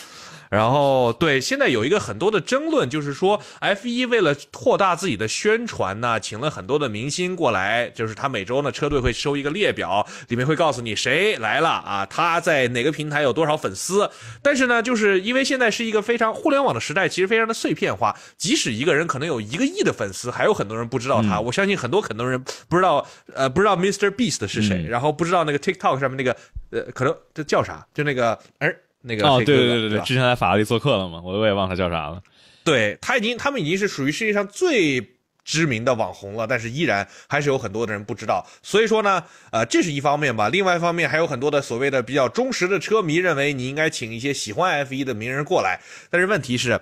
Speaker 2: 然后对，现在有一个很多的争论，就是说 F 一为了扩大自己的宣传呢，请了很多的明星过来。就是他每周呢，车队会收一个列表，里面会告诉你谁来了啊，他在哪个平台有多少粉丝。但是呢，就是因为现在是一个非常互联网的时代，其实非常的碎片化。即使一个人可能有一个亿的粉丝，还有很多人不知道他。我相信很多很多人不知道，呃，不知道 Mr
Speaker 1: Beast 是谁，
Speaker 2: 然后不知道那个 TikTok 上面那个呃，可能这叫啥，就那个，哎。那个哦，对对对对，之前
Speaker 1: 来法拉利做客了嘛，我我也忘他叫啥了。对
Speaker 2: 他已经，他们已经是属于世界上最知名的网红了，但是依然还是有很多的人不知道。所以说呢，呃，这是一方面吧，另外一方面还有很多的所谓的比较忠实的车迷认为你应该请一些喜欢 F1 的名人过来，但是问题是。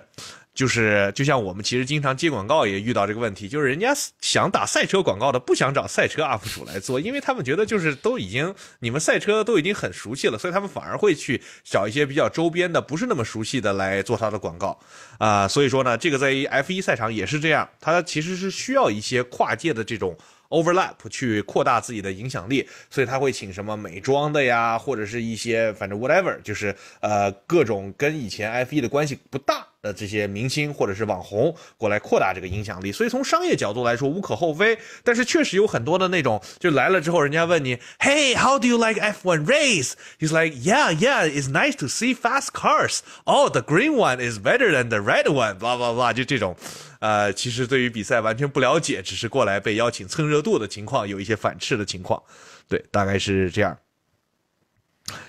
Speaker 2: 就是，就像我们其实经常接广告也遇到这个问题，就是人家想打赛车广告的，不想找赛车 UP 主来做，因为他们觉得就是都已经你们赛车都已经很熟悉了，所以他们反而会去找一些比较周边的、不是那么熟悉的来做他的广告啊。所以说呢，这个在 F1 赛场也是这样，它其实是需要一些跨界的这种。Overlap 去扩大自己的影响力，所以他会请什么美妆的呀，或者是一些反正 whatever，就是呃各种跟以前 F1 的关系不大的这些明星或者是网红过来扩大这个影响力，所以从商业角度来说无可厚非，但是确实有很多的那种就来了之后，人家问你，Hey，how do you like F1 race？He's like，yeah，yeah，it's nice to see fast cars. Oh，the green one is better than the red one. blah blah blah，就这种。呃，其实对于比赛完全不了解，只是过来被邀请蹭热度的情况，有一些反斥的情况，对，大概是这样。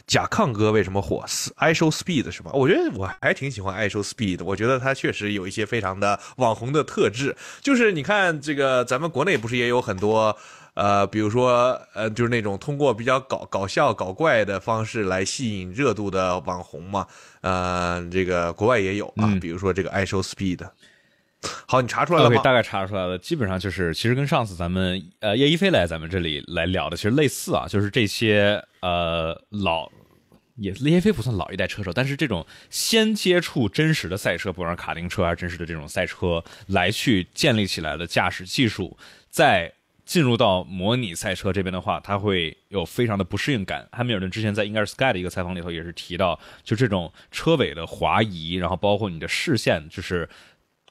Speaker 2: 甲亢哥为什么火？i show speed 是吗？我觉得我还挺喜欢 I show speed 我觉得他确实有一些非常的网红的特质，就是你看这个，咱们国内不是也有很多，呃，比如说呃，就是那种通过比较搞搞笑、搞怪的方式来吸引热度的网红嘛，呃，这个国外也有啊，比如说这个 I show speed。
Speaker 1: 好，你查出来了吗？OK，大概查出来了，基本上就是，其实跟上次咱们呃叶一飞来咱们这里来聊的其实类似啊，就是这些呃老，也叶一飞不算老一代车手，但是这种先接触真实的赛车，不管是卡丁车还是真实的这种赛车，来去建立起来的驾驶技术，在进入到模拟赛车这边的话，他会有非常的不适应感。汉密尔顿之前在应该是 Sky 的一个采访里头也是提到，就这种车尾的滑移，然后包括你的视线，就是。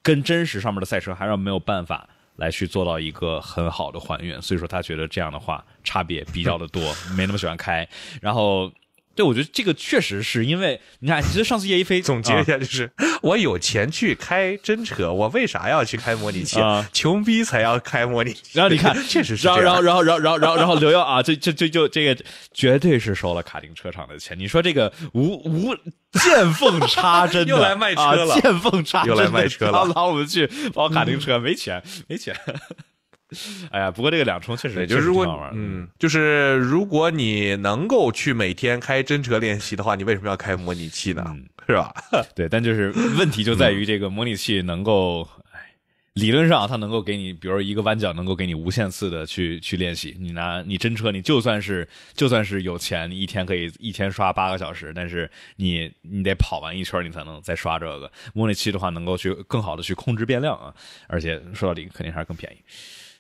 Speaker 1: 跟真实上面的赛车还是没有办法来去做到一个很好的还原，所以说他觉得这样的话差别比较的多，没那么喜欢开，然后。对，我觉得这个确实是因为你看，其实上次叶一飞总结一下就是，我有钱去开真车，我为啥要去开模拟器？穷逼才要开模拟器。然后你看，确实是。然后然后然后然后然后然后刘耀啊，这这这就这个绝对是收了卡丁车厂的钱。你说这个无无见缝插针，[laughs] 又来卖车了，见缝插针又来卖车了。后我们去跑卡丁车，没钱，没钱。[laughs] 哎呀，不过这个两冲确实就是如玩。嗯，
Speaker 2: 就是如果你能够去每天开真车练习的话，
Speaker 1: 你为什么要开模拟器呢？是吧？[laughs] 对，但就是问题就在于这个模拟器能够，理论上它能够给你，比如一个弯角能够给你无限次的去去练习。你拿你真车，你就算是就算是有钱，你一天可以一天刷八个小时，但是你你得跑完一圈，你才能再刷这个模拟器的话，能够去更好的去控制变量啊，而且说到底肯定还是更便宜。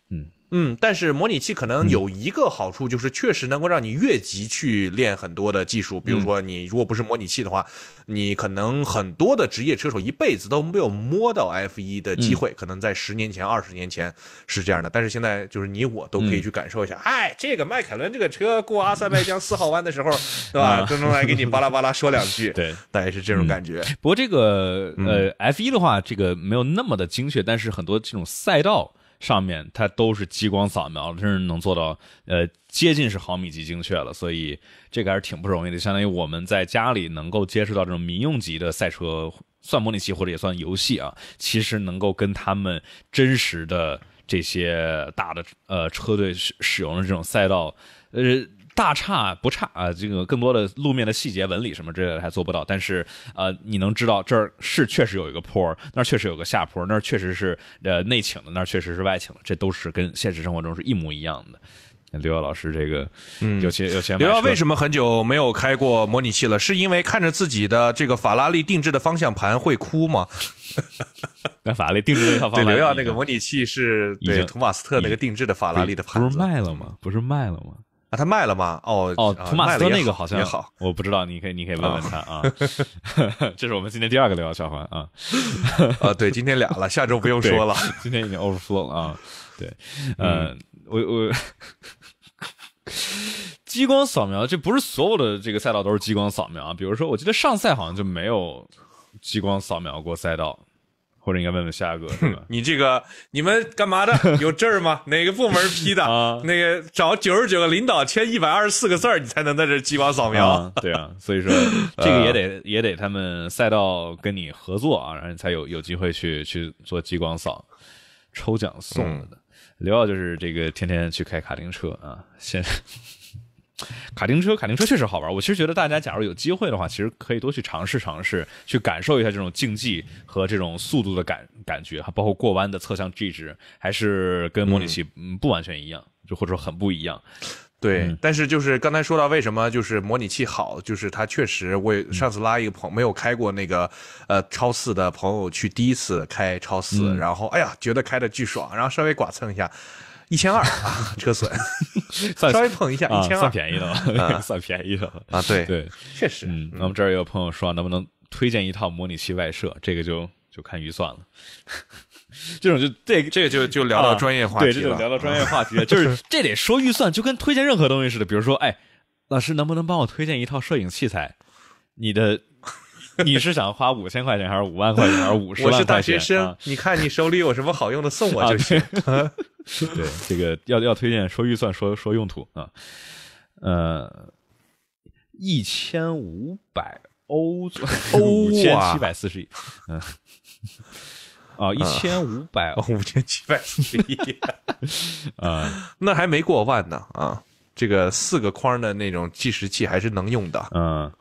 Speaker 1: 嗯嗯，但是模拟器可
Speaker 2: 能有一个好处，就是确实能够让你越级去练很多的技术。比如说，你如果不是模拟器的话，你可能很多的职业车手一辈子都没有摸到 F 一的机会。可能在十年前、二十年前是这样的，但是现在就是你我都可以去感受一下。哎，这个迈凯伦这个车过阿塞拜疆四号弯的时候，对 [laughs] 吧？都能来给你巴拉巴拉说两句。[laughs] 对，大概是这种感觉。
Speaker 1: 不过这个呃 F 一的话，这个没有那么的精确，但是很多这种赛道。上面它都是激光扫描，真是能做到呃接近是毫米级精确了，所以这个还是挺不容易的。相当于我们在家里能够接触到这种民用级的赛车，算模拟器或者也算游戏啊，其实能够跟他们真实的这些大的呃车队使使用的这种赛道，呃。大差不差啊，这个更多的路面的细节纹理什么之类的还做不到，但是呃，你能知道这儿是确实有一个坡儿，那儿确实有个下坡儿，那儿确实是呃内倾的，那儿确实是外倾的，这都是跟现实生活中是一模一样的。刘耀老师这个，有些有些。刘耀为什
Speaker 2: 么很久没有开过模拟器了？是因为看着自己的这个法拉利定制的方向盘会哭吗？[laughs] 那
Speaker 1: 法拉利定制的方向盘，刘耀那个模
Speaker 2: 拟器是对，图马斯特那个定制的法拉利
Speaker 1: 的盘不是卖了吗？不是卖了吗？把它卖了吗？哦哦，托马斯那个好像也好，我不知道，你可以你可以问问他啊。[laughs] 这是我们今天第二个刘笑笑话 [laughs] 啊。对，今天俩了，下周不用说了，[laughs] 今天已经 overflow 了啊。对，呃，我我激光扫描，这不是所有的这个赛道都是激光扫描啊。比如说，我记得上赛好像就没有激光扫描过赛道。或者应该问问一个，是吧？[laughs] 你这个你们干嘛的？有证吗？[laughs] 哪个部门批的？那
Speaker 2: 个找九十九个领导签一百二十四个字，你才能在这激光扫描。
Speaker 1: 对啊，所以说 [laughs] 这个也得也得他们赛道跟你合作啊，然后你才有有机会去去做激光扫，抽奖送的。刘耀就是这个天天去开卡丁车啊，先。卡丁车，卡丁车确实好玩。我其实觉得大家假如有机会的话，其实可以多去尝试尝试，去感受一下这种竞技和这种速度的感感觉，还包括过弯的侧向 G 值，还是跟模拟器不完全一样，就或者说很不一样。对，
Speaker 2: 但是就是刚才说到为什么就是模拟器好，就是它确实我上次拉一个朋没有开过那个呃超四的朋友去第一次开超四，然后哎呀觉得开的巨爽，然后稍微剐蹭一下。一千二，[laughs] 车损，
Speaker 1: [laughs] 稍微碰一下一千二，算便宜的了，[laughs] 算便宜的了啊！对对，确实。嗯，那么这儿有朋友说，能不能推荐一套模拟器外设？这个就就看预算了。这种就这这个就就聊到专业话题了，这种聊到专业话题了，就是这得说预算，就跟推荐任何东西似的。比如说，哎，老师能不能帮我推荐一套摄影器材？你的。[laughs] 你是想花五千块钱，还是五万块钱，还是五十万？我是大学生，你
Speaker 2: 看你手里有什么好用的，送我就行。
Speaker 1: [laughs] [laughs] 对，这个要要推荐，说预算，说说用途啊。呃，一千五百欧，五千七百四十一。嗯，啊，一千五百，五千七百四十一。啊，那还没过
Speaker 2: 万呢啊。这个四个框的那种计时器还是能用的。嗯。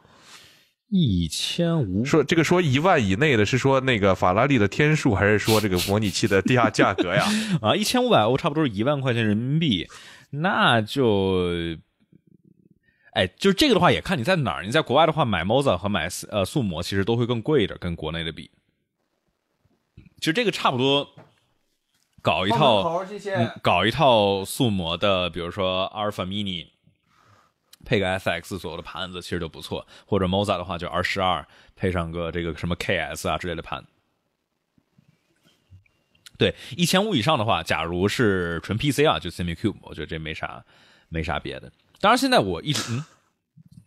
Speaker 2: 一千五，说这个说一万以内的是说那个法拉利的天数，还是说
Speaker 1: 这个模拟器的地下价格呀？[laughs] 啊，一千五百欧差不多是一万块钱人民币，那就，哎，就是这个的话也看你在哪儿，你在国外的话买 m o z a 和买呃速模其实都会更贵一点，跟国内的比。其实这个差不多，搞一套搞一套速模的，比如说阿尔法 Mini。配个 f X 左右的盘子其实就不错，或者 m o z a 的话就 R 十二配上个这个什么 KS 啊之类的盘。对，一千五以上的话，假如是纯 PC 啊，就 SIMQ，我觉得这没啥没啥别的。当然，现在我一直嗯，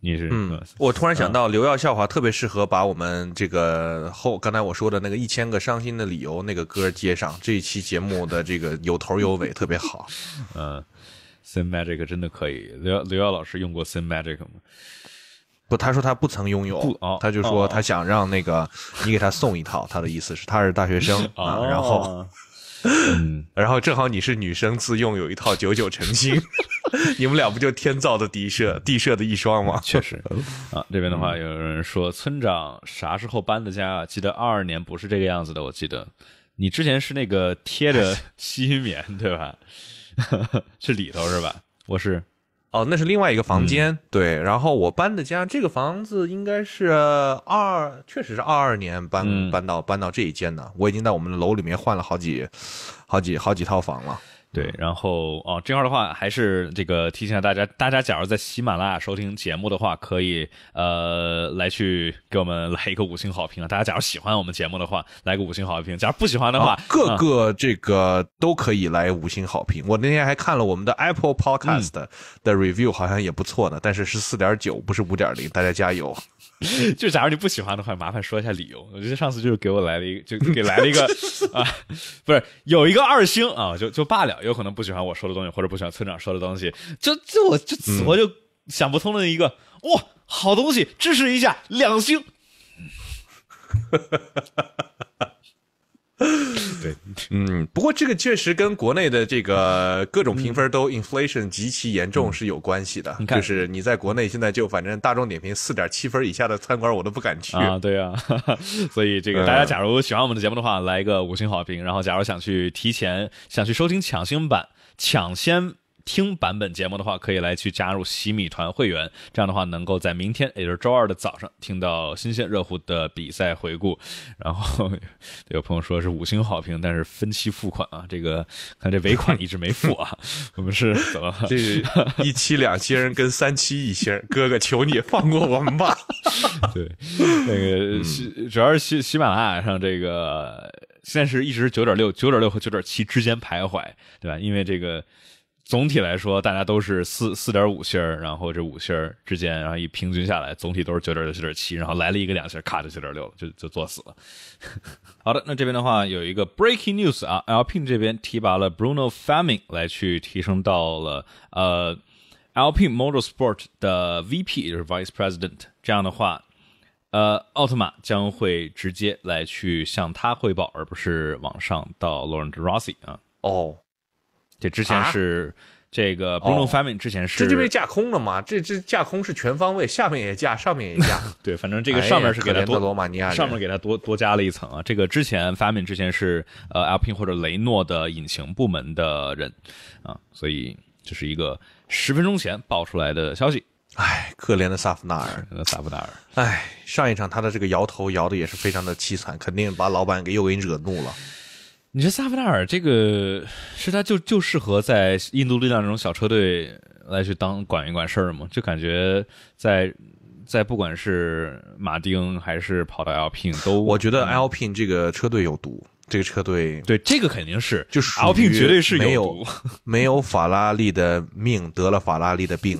Speaker 1: [laughs] 你是嗯，我突然想到刘
Speaker 2: 耀笑话特别适合把我们这个后刚才我说的那个一千个伤心的理由那个
Speaker 1: 歌接上，这一期节目的这个有头有尾，特别好，[laughs] 嗯。s i n m a g i c 真的可以，刘耀刘耀老师用过 s i n m a g i c 吗？不，他说他不曾拥
Speaker 2: 有。不，他就说他想让那个 [laughs] 你给他送一套，他的意思是他是大学生啊，然后，[laughs] 然后正好你是女生自用，有一套九九成新，
Speaker 1: [laughs] 你们俩不就天造的地设地设的一双吗？确实啊，这边的话有人说村长啥时候搬的家？记得二二年不是这个样子的，我记得你之前是那个贴的吸音棉对吧？[laughs] 是里头是吧？我是，哦，那是另外一个房间。对，然后我搬的家，这个房子应该
Speaker 2: 是二，确实是二二年搬搬到搬到这一间的。我已经在我们的楼里面换了好几好几好几
Speaker 1: 套房了。对，然后哦，这块的话，还是这个提醒下大家，大家假如在喜马拉雅收听节目的话，可以呃来去给我们来一个五星好评啊！大家假如喜欢我们节目的话，来个五星好评；假如不喜欢的话，各
Speaker 2: 个这个都可以来五星好评。我那天还看了我们的 Apple Podcast 的 Review，好像也不错呢，但是是四点九，不是五点零，大家加油。[laughs]
Speaker 1: 就假如你不喜欢的话，麻烦说一下理由。我觉得上次就是给我来了一个，就给来了一个 [laughs] 啊，不是有一个二星啊，就就罢了。有可能不喜欢我说的东西，或者不喜欢村长说的东西，就就我就死活就想不通的一个哇，好东西支持一下两星。[laughs]
Speaker 2: [laughs] 对，嗯，不过这个确实跟国内的这个各种评分都 inflation 极其严重是有关系的。你看，就是你在国内现在就反正大众点评四点七分以下的餐馆我都不敢
Speaker 1: 去啊。对啊，所以这个大家假如喜欢我们的节目的话，来一个五星好评。然后假如想去提前想去收听抢先版，抢先。听版本节目的话，可以来去加入喜米团会员，这样的话能够在明天，也就是周二的早上听到新鲜热乎的比赛回顾。然后有朋友说是五星好评，但是分期付款啊，这个看这尾款一直没付啊。[laughs] 我们是怎么？这一期两期人跟三期一星，哥哥求你放过我们吧。[laughs] 对，那个喜主要是喜喜马拉雅上这个现在是一直九点六、九点六和九点七之间徘徊，对吧？因为这个。总体来说，大家都是四四点五星儿，然后这五星儿之间，然后一平均下来，总体都是九点六、九点七，然后来了一个两星儿，咔就九点六了，就就作死了。[laughs] 好的，那这边的话有一个 breaking news 啊，L. P. 这边提拔了 Bruno Famin 来去提升到了呃，L. P. Motorsport 的 V. P. 就是 Vice President，这样的话，呃，奥特玛将会直接来去向他汇报，而不是往上到 Laurent Rossi 啊。哦。这之前是这个 Bruno Famin 之前是这就被
Speaker 2: 架空了嘛？这这架空是全方位，下面也架，上面也架。
Speaker 1: [laughs] 对，反正这个上面是给他多罗马尼亚上面给他多多加了一层啊。这个之前 Famin 之前是呃 Alpine 或者雷诺的引擎部门的人啊，所以这是一个十分钟前爆出来的消息。唉，可怜的萨夫纳尔，萨夫纳尔，唉，
Speaker 2: 上一场他的这个摇头摇的也是非常的凄惨，肯定把老板给又给惹怒了。
Speaker 1: 你说萨弗纳尔这个是他就就适合在印度力量这种小车队来去当管一管事儿吗？就感觉在在不管是马丁还是跑到 l p i n 都我觉得 l p i n 这个车队有毒，这个车队
Speaker 2: 对这个肯定是就是 l p i n 绝对是没有 [laughs] 没有法拉利的命得了法拉利的病，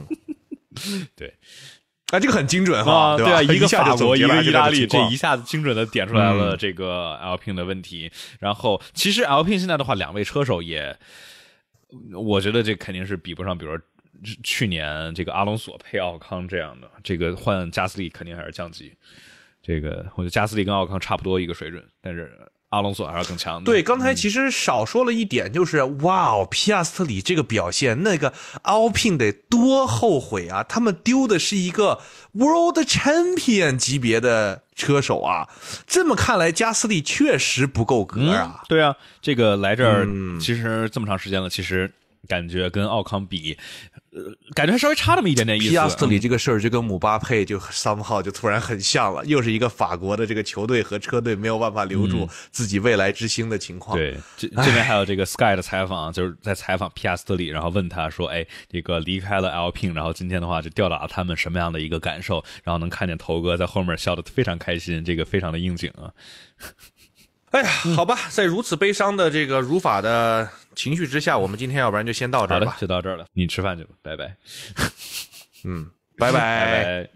Speaker 1: 对。哎，这个很精准哈，对啊，[laughs] 一个法国，一个意大利，这一下子精准的点出来了这个 L pin 的问题。然后，其实 L pin 现在的话，两位车手也，我觉得这肯定是比不上，比如说去年这个阿隆索配奥康这样的，这个换加斯利肯定还是降级。这个，我觉得加斯利跟奥康差不多一个水准，但是。阿隆索还要更强的。对，
Speaker 2: 刚才其实少说了一点，就是哇哦，皮亚斯特里这个表现，那个阿鲁聘得多后悔啊！他们丢的是一个 world champion 级
Speaker 1: 别的车手啊！这么看来，加斯利确实不够格啊。对啊，这个来这儿其实这么长时间了，其实。感觉跟奥康比，呃，感觉还稍微差那么一点点意思。皮亚斯特里这个事儿就跟姆巴佩就桑 o 号就突然很
Speaker 2: 像了，又是一个法国的这个球队和车队没有办法留住自己未来之星的情况。对，这
Speaker 1: 这边还有这个 Sky 的采访，就是在采访皮亚斯特里，然后问他说：“哎，这个离开了 Alpine，然后今天的话就吊打了他们，什么样的一个感受？”然后能看见头哥在后面笑的非常开心，这个非常的应景啊。哎呀，好吧，在如此
Speaker 2: 悲伤的这个如法的。情绪之下，我们今天要不然就先到这儿吧，就到这儿
Speaker 1: 了。你吃饭去吧，拜拜。嗯，拜拜。